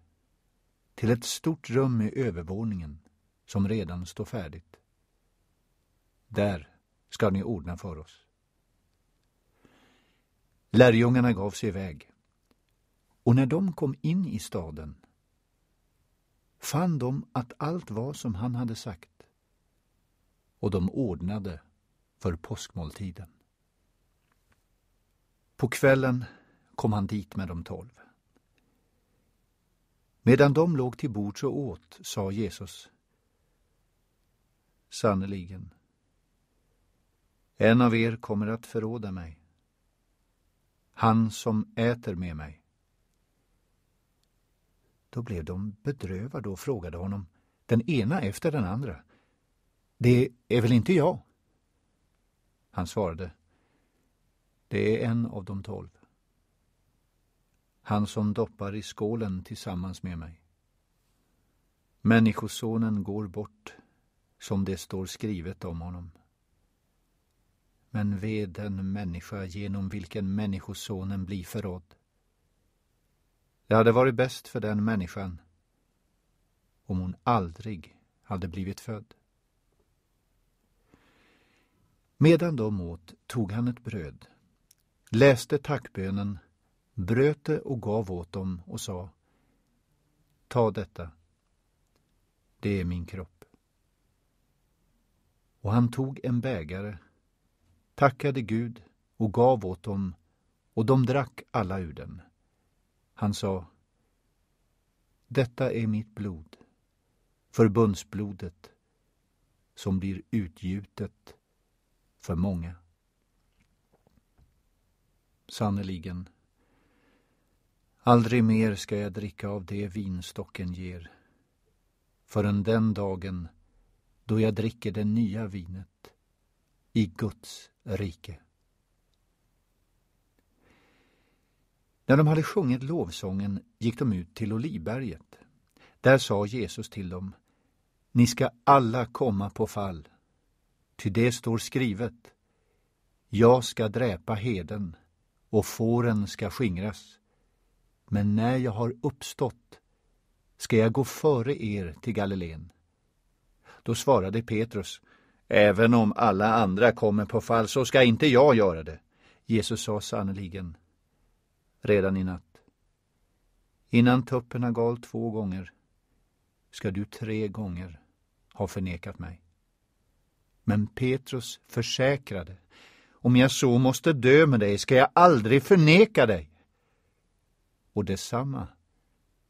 till ett stort rum i övervåningen som redan står färdigt. Där ska ni ordna för oss. Lärjungarna gav sig iväg. Och när de kom in i staden fann de att allt var som han hade sagt och de ordnade för påskmåltiden. På kvällen kom han dit med de tolv. Medan de låg till bords och åt sa Jesus Sannerligen, en av er kommer att förråda mig, han som äter med mig. Då blev de bedrövade och frågade honom, den ena efter den andra. Det är väl inte jag? Han svarade. Det är en av de tolv. Han som doppar i skålen tillsammans med mig. Människosonen går bort som det står skrivet om honom. Men ve den människa genom vilken Människosonen blir förrådd. Det hade varit bäst för den människan om hon aldrig hade blivit född. Medan de åt tog han ett bröd, läste tackbönen, bröt det och gav åt dem och sa Ta detta, det är min kropp. Och han tog en bägare, tackade Gud och gav åt dem och de drack alla ur den. Han sa Detta är mitt blod, förbundsblodet som blir utgjutet för många. Sannerligen, aldrig mer ska jag dricka av det vinstocken ger förrän den dagen då jag dricker det nya vinet i Guds rike. När de hade sjungit lovsången gick de ut till Olivberget. Där sa Jesus till dem, ni ska alla komma på fall Ty det står skrivet. Jag ska dräpa heden och fåren ska skingras. Men när jag har uppstått ska jag gå före er till Galileen. Då svarade Petrus, även om alla andra kommer på fall så ska inte jag göra det. Jesus sa sannerligen, redan i natt, innan tuppen har gal två gånger ska du tre gånger ha förnekat mig. Men Petrus försäkrade, om jag så måste dö med dig ska jag aldrig förneka dig. Och detsamma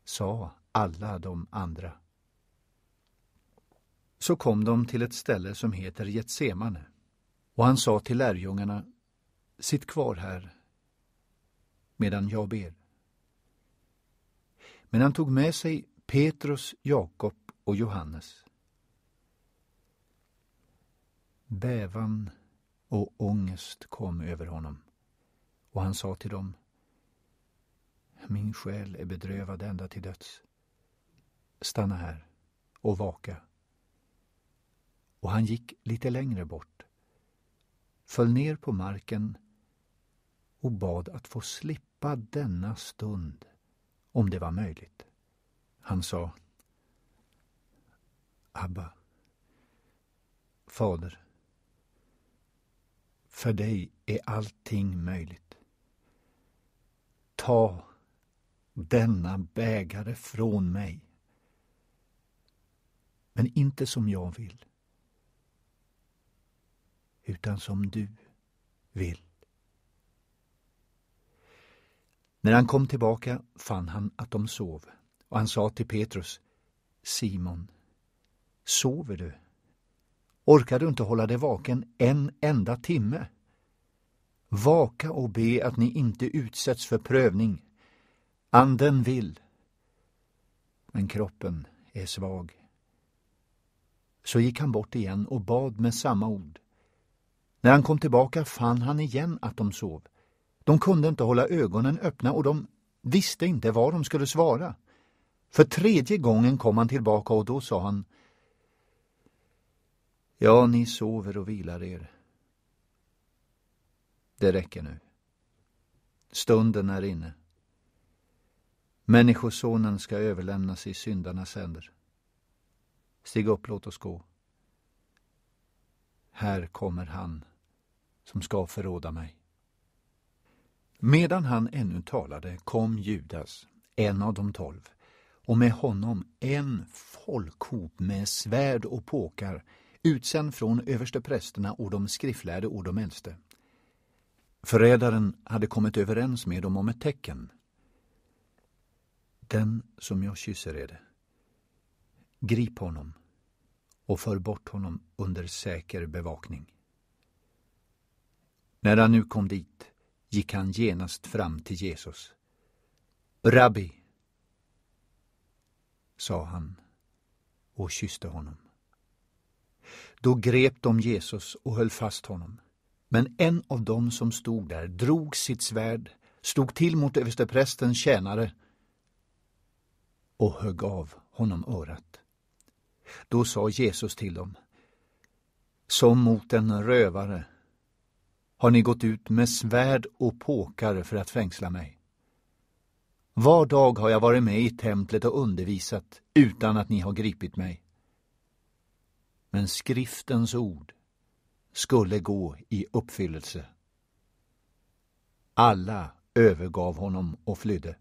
sa alla de andra. Så kom de till ett ställe som heter Getsemane, och han sa till lärjungarna, sitt kvar här medan jag ber. Men han tog med sig Petrus, Jakob och Johannes Bävan och ångest kom över honom. Och han sa till dem Min själ är bedrövad ända till döds. Stanna här och vaka. Och han gick lite längre bort, föll ner på marken och bad att få slippa denna stund, om det var möjligt. Han sa Abba, Fader, för dig är allting möjligt. Ta denna bägare från mig. Men inte som jag vill, utan som du vill. När han kom tillbaka fann han att de sov och han sa till Petrus, Simon, sover du? Orkar du inte hålla dig vaken en enda timme? Vaka och be att ni inte utsätts för prövning. Anden vill, men kroppen är svag. Så gick han bort igen och bad med samma ord. När han kom tillbaka fann han igen att de sov. De kunde inte hålla ögonen öppna och de visste inte vad de skulle svara. För tredje gången kom han tillbaka och då sa han Ja, ni sover och vilar er. Det räcker nu. Stunden är inne. Människosonen ska överlämnas i syndarnas händer. Stig upp, låt oss gå. Här kommer han som ska förråda mig. Medan han ännu talade kom Judas, en av de tolv, och med honom en folkhop med svärd och påkar utsänd från översteprästerna och de skriftlärde och de äldste. Förrädaren hade kommit överens med dem om ett tecken. Den som jag kysser är det. Grip honom och för bort honom under säker bevakning. När han nu kom dit gick han genast fram till Jesus. Rabbi, sa han och kysste honom. Då grep de Jesus och höll fast honom. Men en av dem som stod där drog sitt svärd, slog till mot översteprästens tjänare och högg av honom örat. Då sa Jesus till dem, som mot en rövare har ni gått ut med svärd och påkar för att fängsla mig. Var dag har jag varit med i templet och undervisat utan att ni har gripit mig men skriftens ord skulle gå i uppfyllelse. Alla övergav honom och flydde.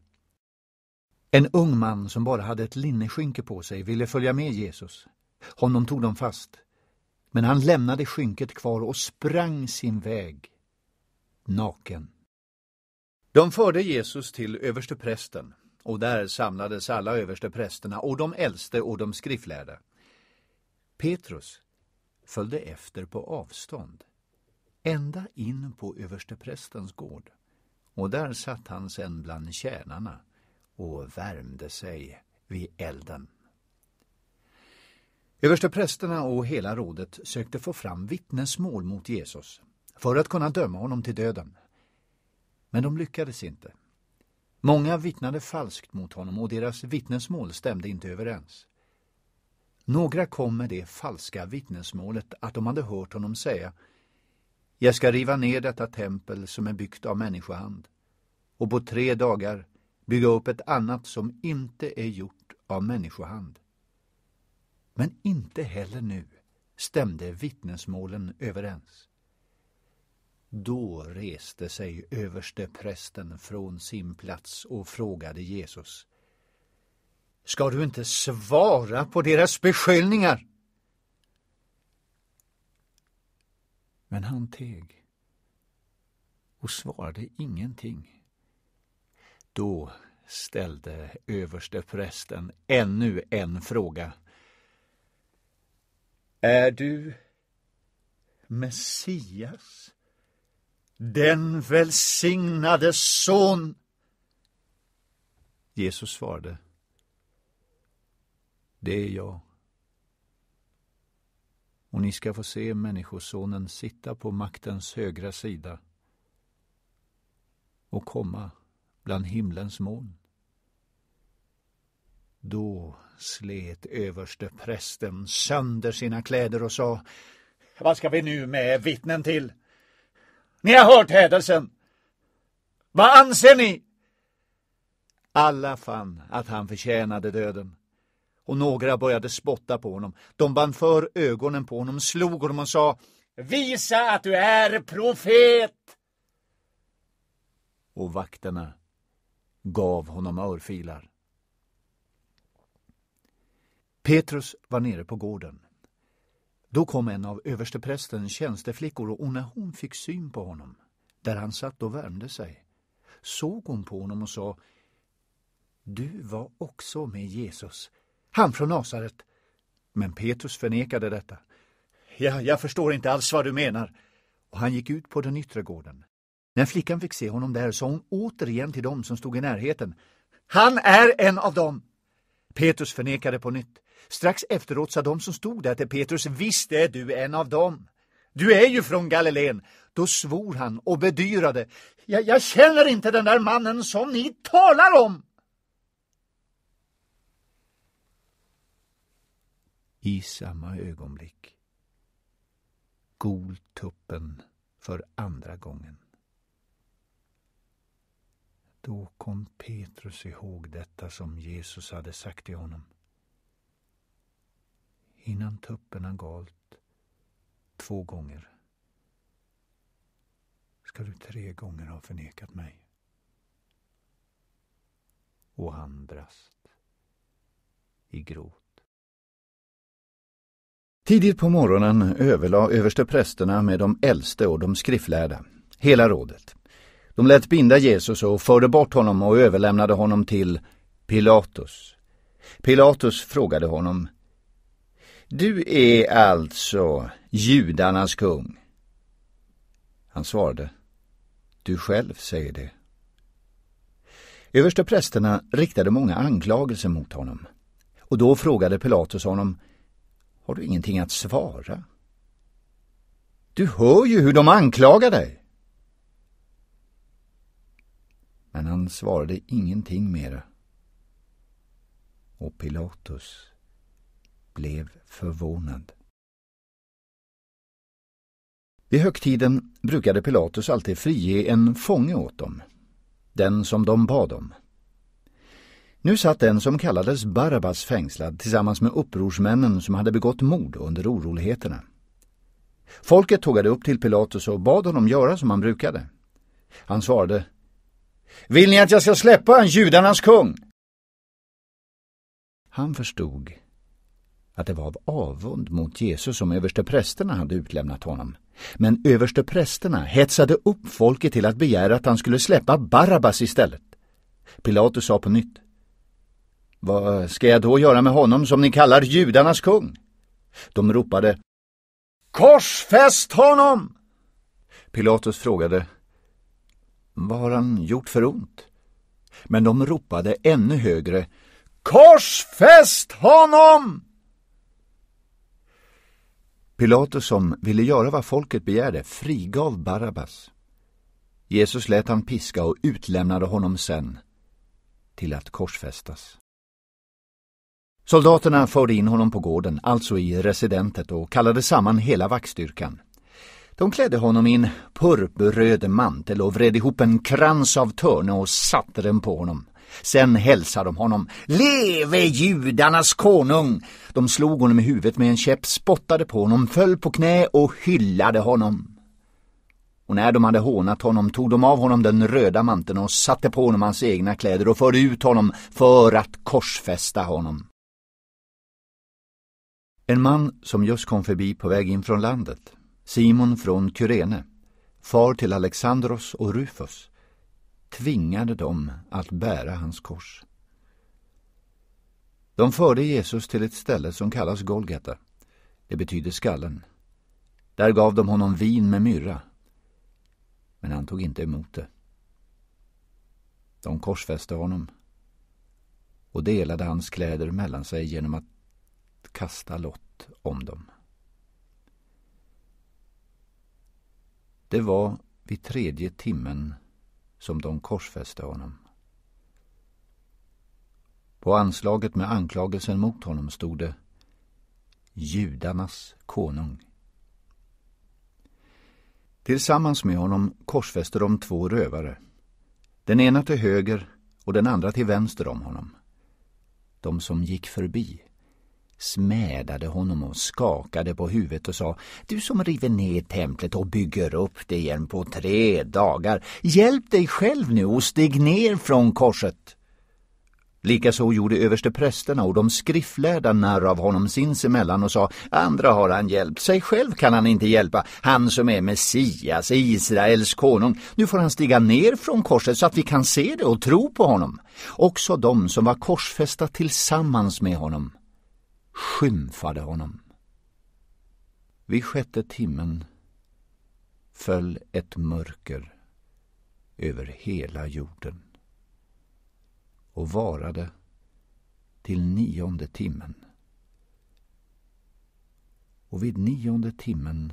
En ung man som bara hade ett linneskynke på sig ville följa med Jesus. Honom tog de fast. Men han lämnade skynket kvar och sprang sin väg, naken. De förde Jesus till översteprästen, och där samlades alla översteprästerna och de äldste och de skriftlärda. Petrus följde efter på avstånd, ända in på översteprästens gård. Och där satt han sen bland tjänarna och värmde sig vid elden. Översteprästerna och hela rådet sökte få fram vittnesmål mot Jesus för att kunna döma honom till döden. Men de lyckades inte. Många vittnade falskt mot honom och deras vittnesmål stämde inte överens. Några kom med det falska vittnesmålet att de hade hört honom säga Jag ska riva ner detta tempel som är byggt av människohand och på tre dagar bygga upp ett annat som inte är gjort av människohand. Men inte heller nu stämde vittnesmålen överens. Då reste sig översteprästen från sin plats och frågade Jesus ska du inte svara på deras beskyllningar. Men han teg och svarade ingenting. Då ställde översteprästen ännu en fråga. Är du Messias, den välsignade son? Jesus svarade. Det är jag. Och ni ska få se Människosonen sitta på maktens högra sida och komma bland himlens moln. Då slet överste prästen sönder sina kläder och sa Vad ska vi nu med vittnen till? Ni har hört hädelsen. Vad anser ni? Alla fann att han förtjänade döden och några började spotta på honom. De band för ögonen på honom, slog honom och sa Visa att du är profet! Och vakterna gav honom örfilar. Petrus var nere på gården. Då kom en av översteprästens tjänsteflickor och när hon fick syn på honom, där han satt och värmde sig, såg hon på honom och sa Du var också med Jesus, han från Nasaret. Men Petrus förnekade detta. Ja, jag förstår inte alls vad du menar. Och han gick ut på den yttre gården. När flickan fick se honom där sa hon återigen till dem som stod i närheten. Han är en av dem! Petrus förnekade på nytt. Strax efteråt sa de som stod där till Petrus, visst är du en av dem. Du är ju från Galileen. Då svor han och bedyrade, jag, jag känner inte den där mannen som ni talar om. i samma ögonblick. Gol tuppen för andra gången. Då kom Petrus ihåg detta som Jesus hade sagt till honom. Innan tuppen han galt två gånger ska du tre gånger ha förnekat mig. Och han brast i gråt. Tidigt på morgonen överlade översteprästerna med de äldste och de skriftlärda, hela rådet. De lät binda Jesus och förde bort honom och överlämnade honom till Pilatus. Pilatus frågade honom Du är alltså judarnas kung? Han svarade Du själv säger det. Översteprästerna riktade många anklagelser mot honom och då frågade Pilatus honom har du ingenting att svara? Du hör ju hur de anklagar dig. Men han svarade ingenting mera. Och Pilatus blev förvånad. Vid högtiden brukade Pilatus alltid frige en fånge åt dem, den som de bad om. Nu satt den som kallades Barabbas fängslad tillsammans med upprorsmännen som hade begått mord under oroligheterna. Folket tågade upp till Pilatus och bad honom göra som han brukade. Han svarade Vill ni att jag ska släppa judarnas kung? Han förstod att det var av avund mot Jesus som översteprästerna hade utlämnat honom. Men översteprästerna hetsade upp folket till att begära att han skulle släppa Barabbas istället. Pilatus sa på nytt vad ska jag då göra med honom som ni kallar judarnas kung? De ropade Korsfäst honom! Pilatus frågade Vad har han gjort för ont? Men de ropade ännu högre Korsfäst honom! Pilatus som ville göra vad folket begärde frigav Barabbas. Jesus lät han piska och utlämnade honom sen till att korsfästas. Soldaterna förde in honom på gården, alltså i residentet, och kallade samman hela vaktstyrkan. De klädde honom i en purpurröd mantel och vred ihop en krans av törne och satte den på honom. Sen hälsade de honom. Leve judarnas konung! De slog honom i huvudet med en käpp, spottade på honom, föll på knä och hyllade honom. Och när de hade hånat honom tog de av honom den röda manteln och satte på honom hans egna kläder och förde ut honom för att korsfästa honom. En man som just kom förbi på väg in från landet, Simon från Kyrene, far till Alexandros och Rufus, tvingade dem att bära hans kors. De förde Jesus till ett ställe som kallas Golgata. Det betyder skallen. Där gav de honom vin med myrra. Men han tog inte emot det. De korsfäste honom och delade hans kläder mellan sig genom att kasta lott om dem. Det var vid tredje timmen som de korsfäste honom. På anslaget med anklagelsen mot honom stod det Judarnas konung. Tillsammans med honom korsfäste de två rövare. Den ena till höger och den andra till vänster om honom. De som gick förbi smädade honom och skakade på huvudet och sa Du som river ner templet och bygger upp det igen på tre dagar, hjälp dig själv nu och stig ner från korset. Likaså gjorde översteprästerna och de skriftlärda narr av honom sinsemellan och sa Andra har han hjälpt, sig själv kan han inte hjälpa, han som är Messias, Israels konung. Nu får han stiga ner från korset så att vi kan se det och tro på honom. Också de som var korsfästa tillsammans med honom skymfade honom. Vid sjätte timmen föll ett mörker över hela jorden och varade till nionde timmen. Och vid nionde timmen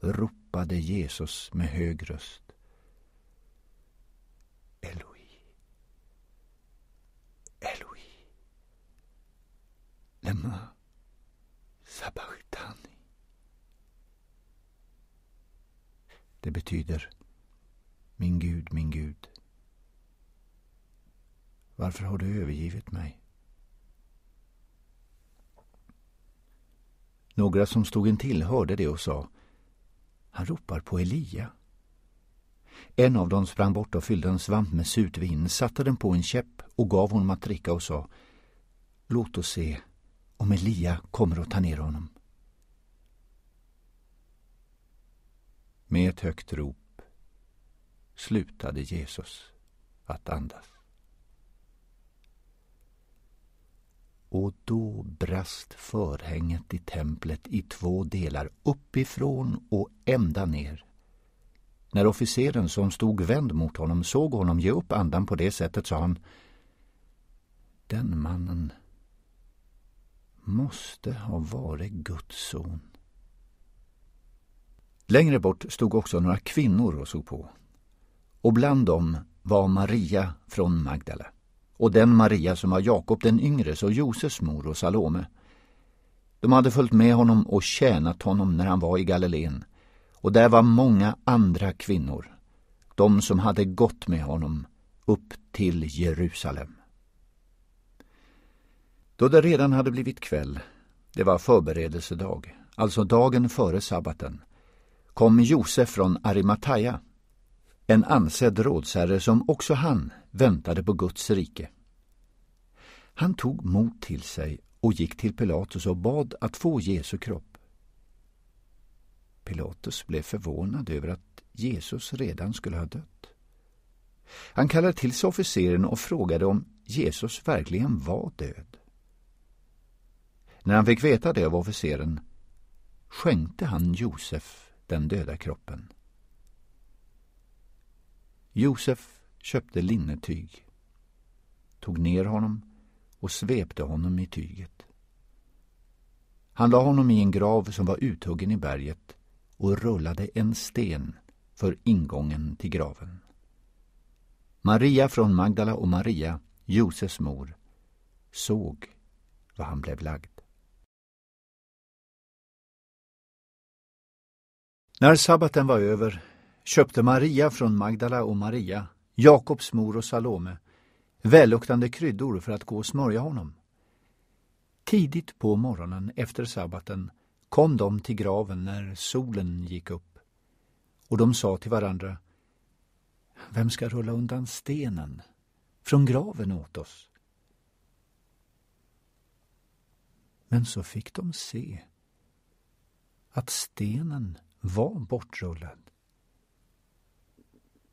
ropade Jesus med hög röst. Eloi, Eloi lämna Sabachthani. Det betyder Min Gud, min Gud. Varför har du övergivit mig? Några som stod intill hörde det och sa Han ropar på Elia. En av dem sprang bort och fyllde en svamp med sutvin, satte den på en käpp och gav honom att dricka och sa Låt oss se om Elia kommer att ta ner honom. Med ett högt rop slutade Jesus att andas. Och då brast förhänget i templet i två delar, uppifrån och ända ner. När officeren som stod vänd mot honom såg honom ge upp andan på det sättet sa han Den mannen måste ha varit Guds son. Längre bort stod också några kvinnor och såg på. Och bland dem var Maria från Magdala och den Maria som var Jakob den yngres och Joses mor och Salome. De hade följt med honom och tjänat honom när han var i Galileen och där var många andra kvinnor, de som hade gått med honom upp till Jerusalem. Då det redan hade blivit kväll, det var förberedelsedag, alltså dagen före sabbaten, kom Josef från Arimataya, en ansedd rådsherre som också han väntade på Guds rike. Han tog mod till sig och gick till Pilatus och bad att få Jesu kropp. Pilatus blev förvånad över att Jesus redan skulle ha dött. Han kallade till sig officeren och frågade om Jesus verkligen var död. När han fick veta det av officeren skänkte han Josef den döda kroppen. Josef köpte linnetyg, tog ner honom och svepte honom i tyget. Han la honom i en grav som var uthuggen i berget och rullade en sten för ingången till graven. Maria från Magdala och Maria, Josefs mor, såg vad han blev lagd. När sabbaten var över köpte Maria från Magdala och Maria, Jakobs mor och Salome, välluktande kryddor för att gå och smörja honom. Tidigt på morgonen efter sabbaten kom de till graven när solen gick upp. Och de sa till varandra Vem ska rulla undan stenen från graven åt oss? Men så fick de se att stenen var bortrullad.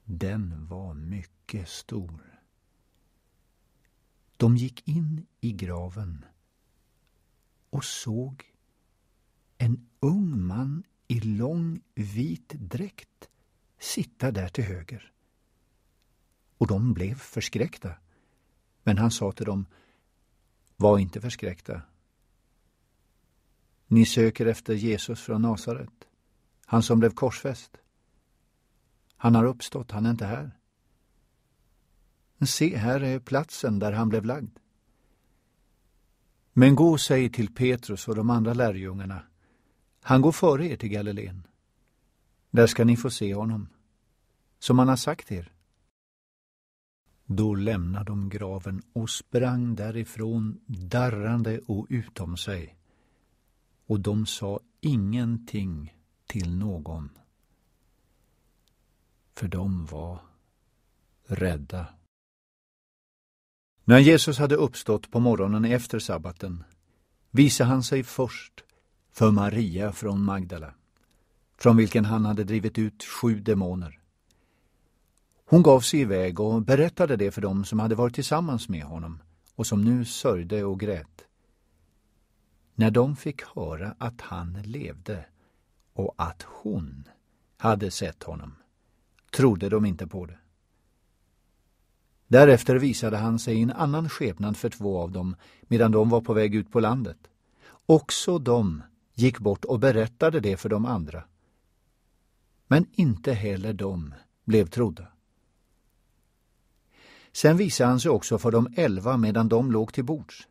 Den var mycket stor. De gick in i graven och såg en ung man i lång vit dräkt sitta där till höger. Och de blev förskräckta. Men han sa till dem, var inte förskräckta. Ni söker efter Jesus från Nasaret. Han som blev korsfäst. Han har uppstått, han är inte här. se, här är platsen där han blev lagd. Men gå och säg till Petrus och de andra lärjungarna, han går före er till Galileen. Där ska ni få se honom, som han har sagt er. Då lämnade de graven och sprang därifrån darrande och utom sig. Och de sa ingenting till någon. För de var rädda. När Jesus hade uppstått på morgonen efter sabbaten visade han sig först för Maria från Magdala, från vilken han hade drivit ut sju demoner. Hon gav sig iväg och berättade det för dem som hade varit tillsammans med honom och som nu sörjde och grät. När de fick höra att han levde och att hon hade sett honom trodde de inte på det. Därefter visade han sig i en annan skepnad för två av dem medan de var på väg ut på landet. Också de gick bort och berättade det för de andra. Men inte heller de blev trodda. Sen visade han sig också för de elva medan de låg till bords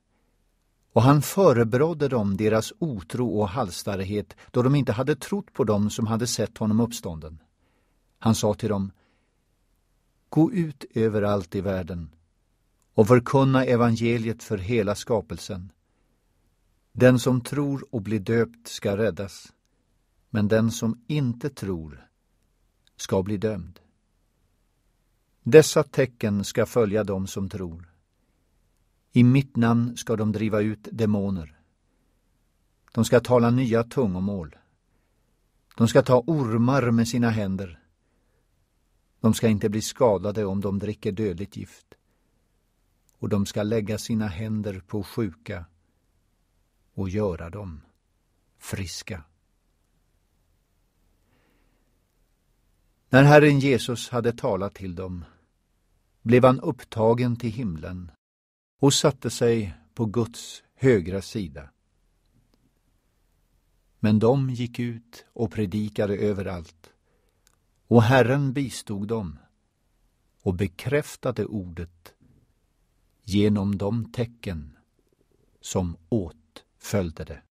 och han förebrådde dem deras otro och halsstarrighet då de inte hade trott på dem som hade sett honom uppstånden. Han sa till dem Gå ut överallt i världen och förkunna evangeliet för hela skapelsen. Den som tror och blir döpt ska räddas, men den som inte tror ska bli dömd. Dessa tecken ska följa dem som tror. I mitt namn ska de driva ut demoner. De ska tala nya tungomål. De ska ta ormar med sina händer. De ska inte bli skadade om de dricker dödligt gift. Och de ska lägga sina händer på sjuka och göra dem friska. När Herren Jesus hade talat till dem blev han upptagen till himlen och satte sig på Guds högra sida. Men de gick ut och predikade överallt, och Herren bistod dem och bekräftade ordet genom de tecken som åtföljde det.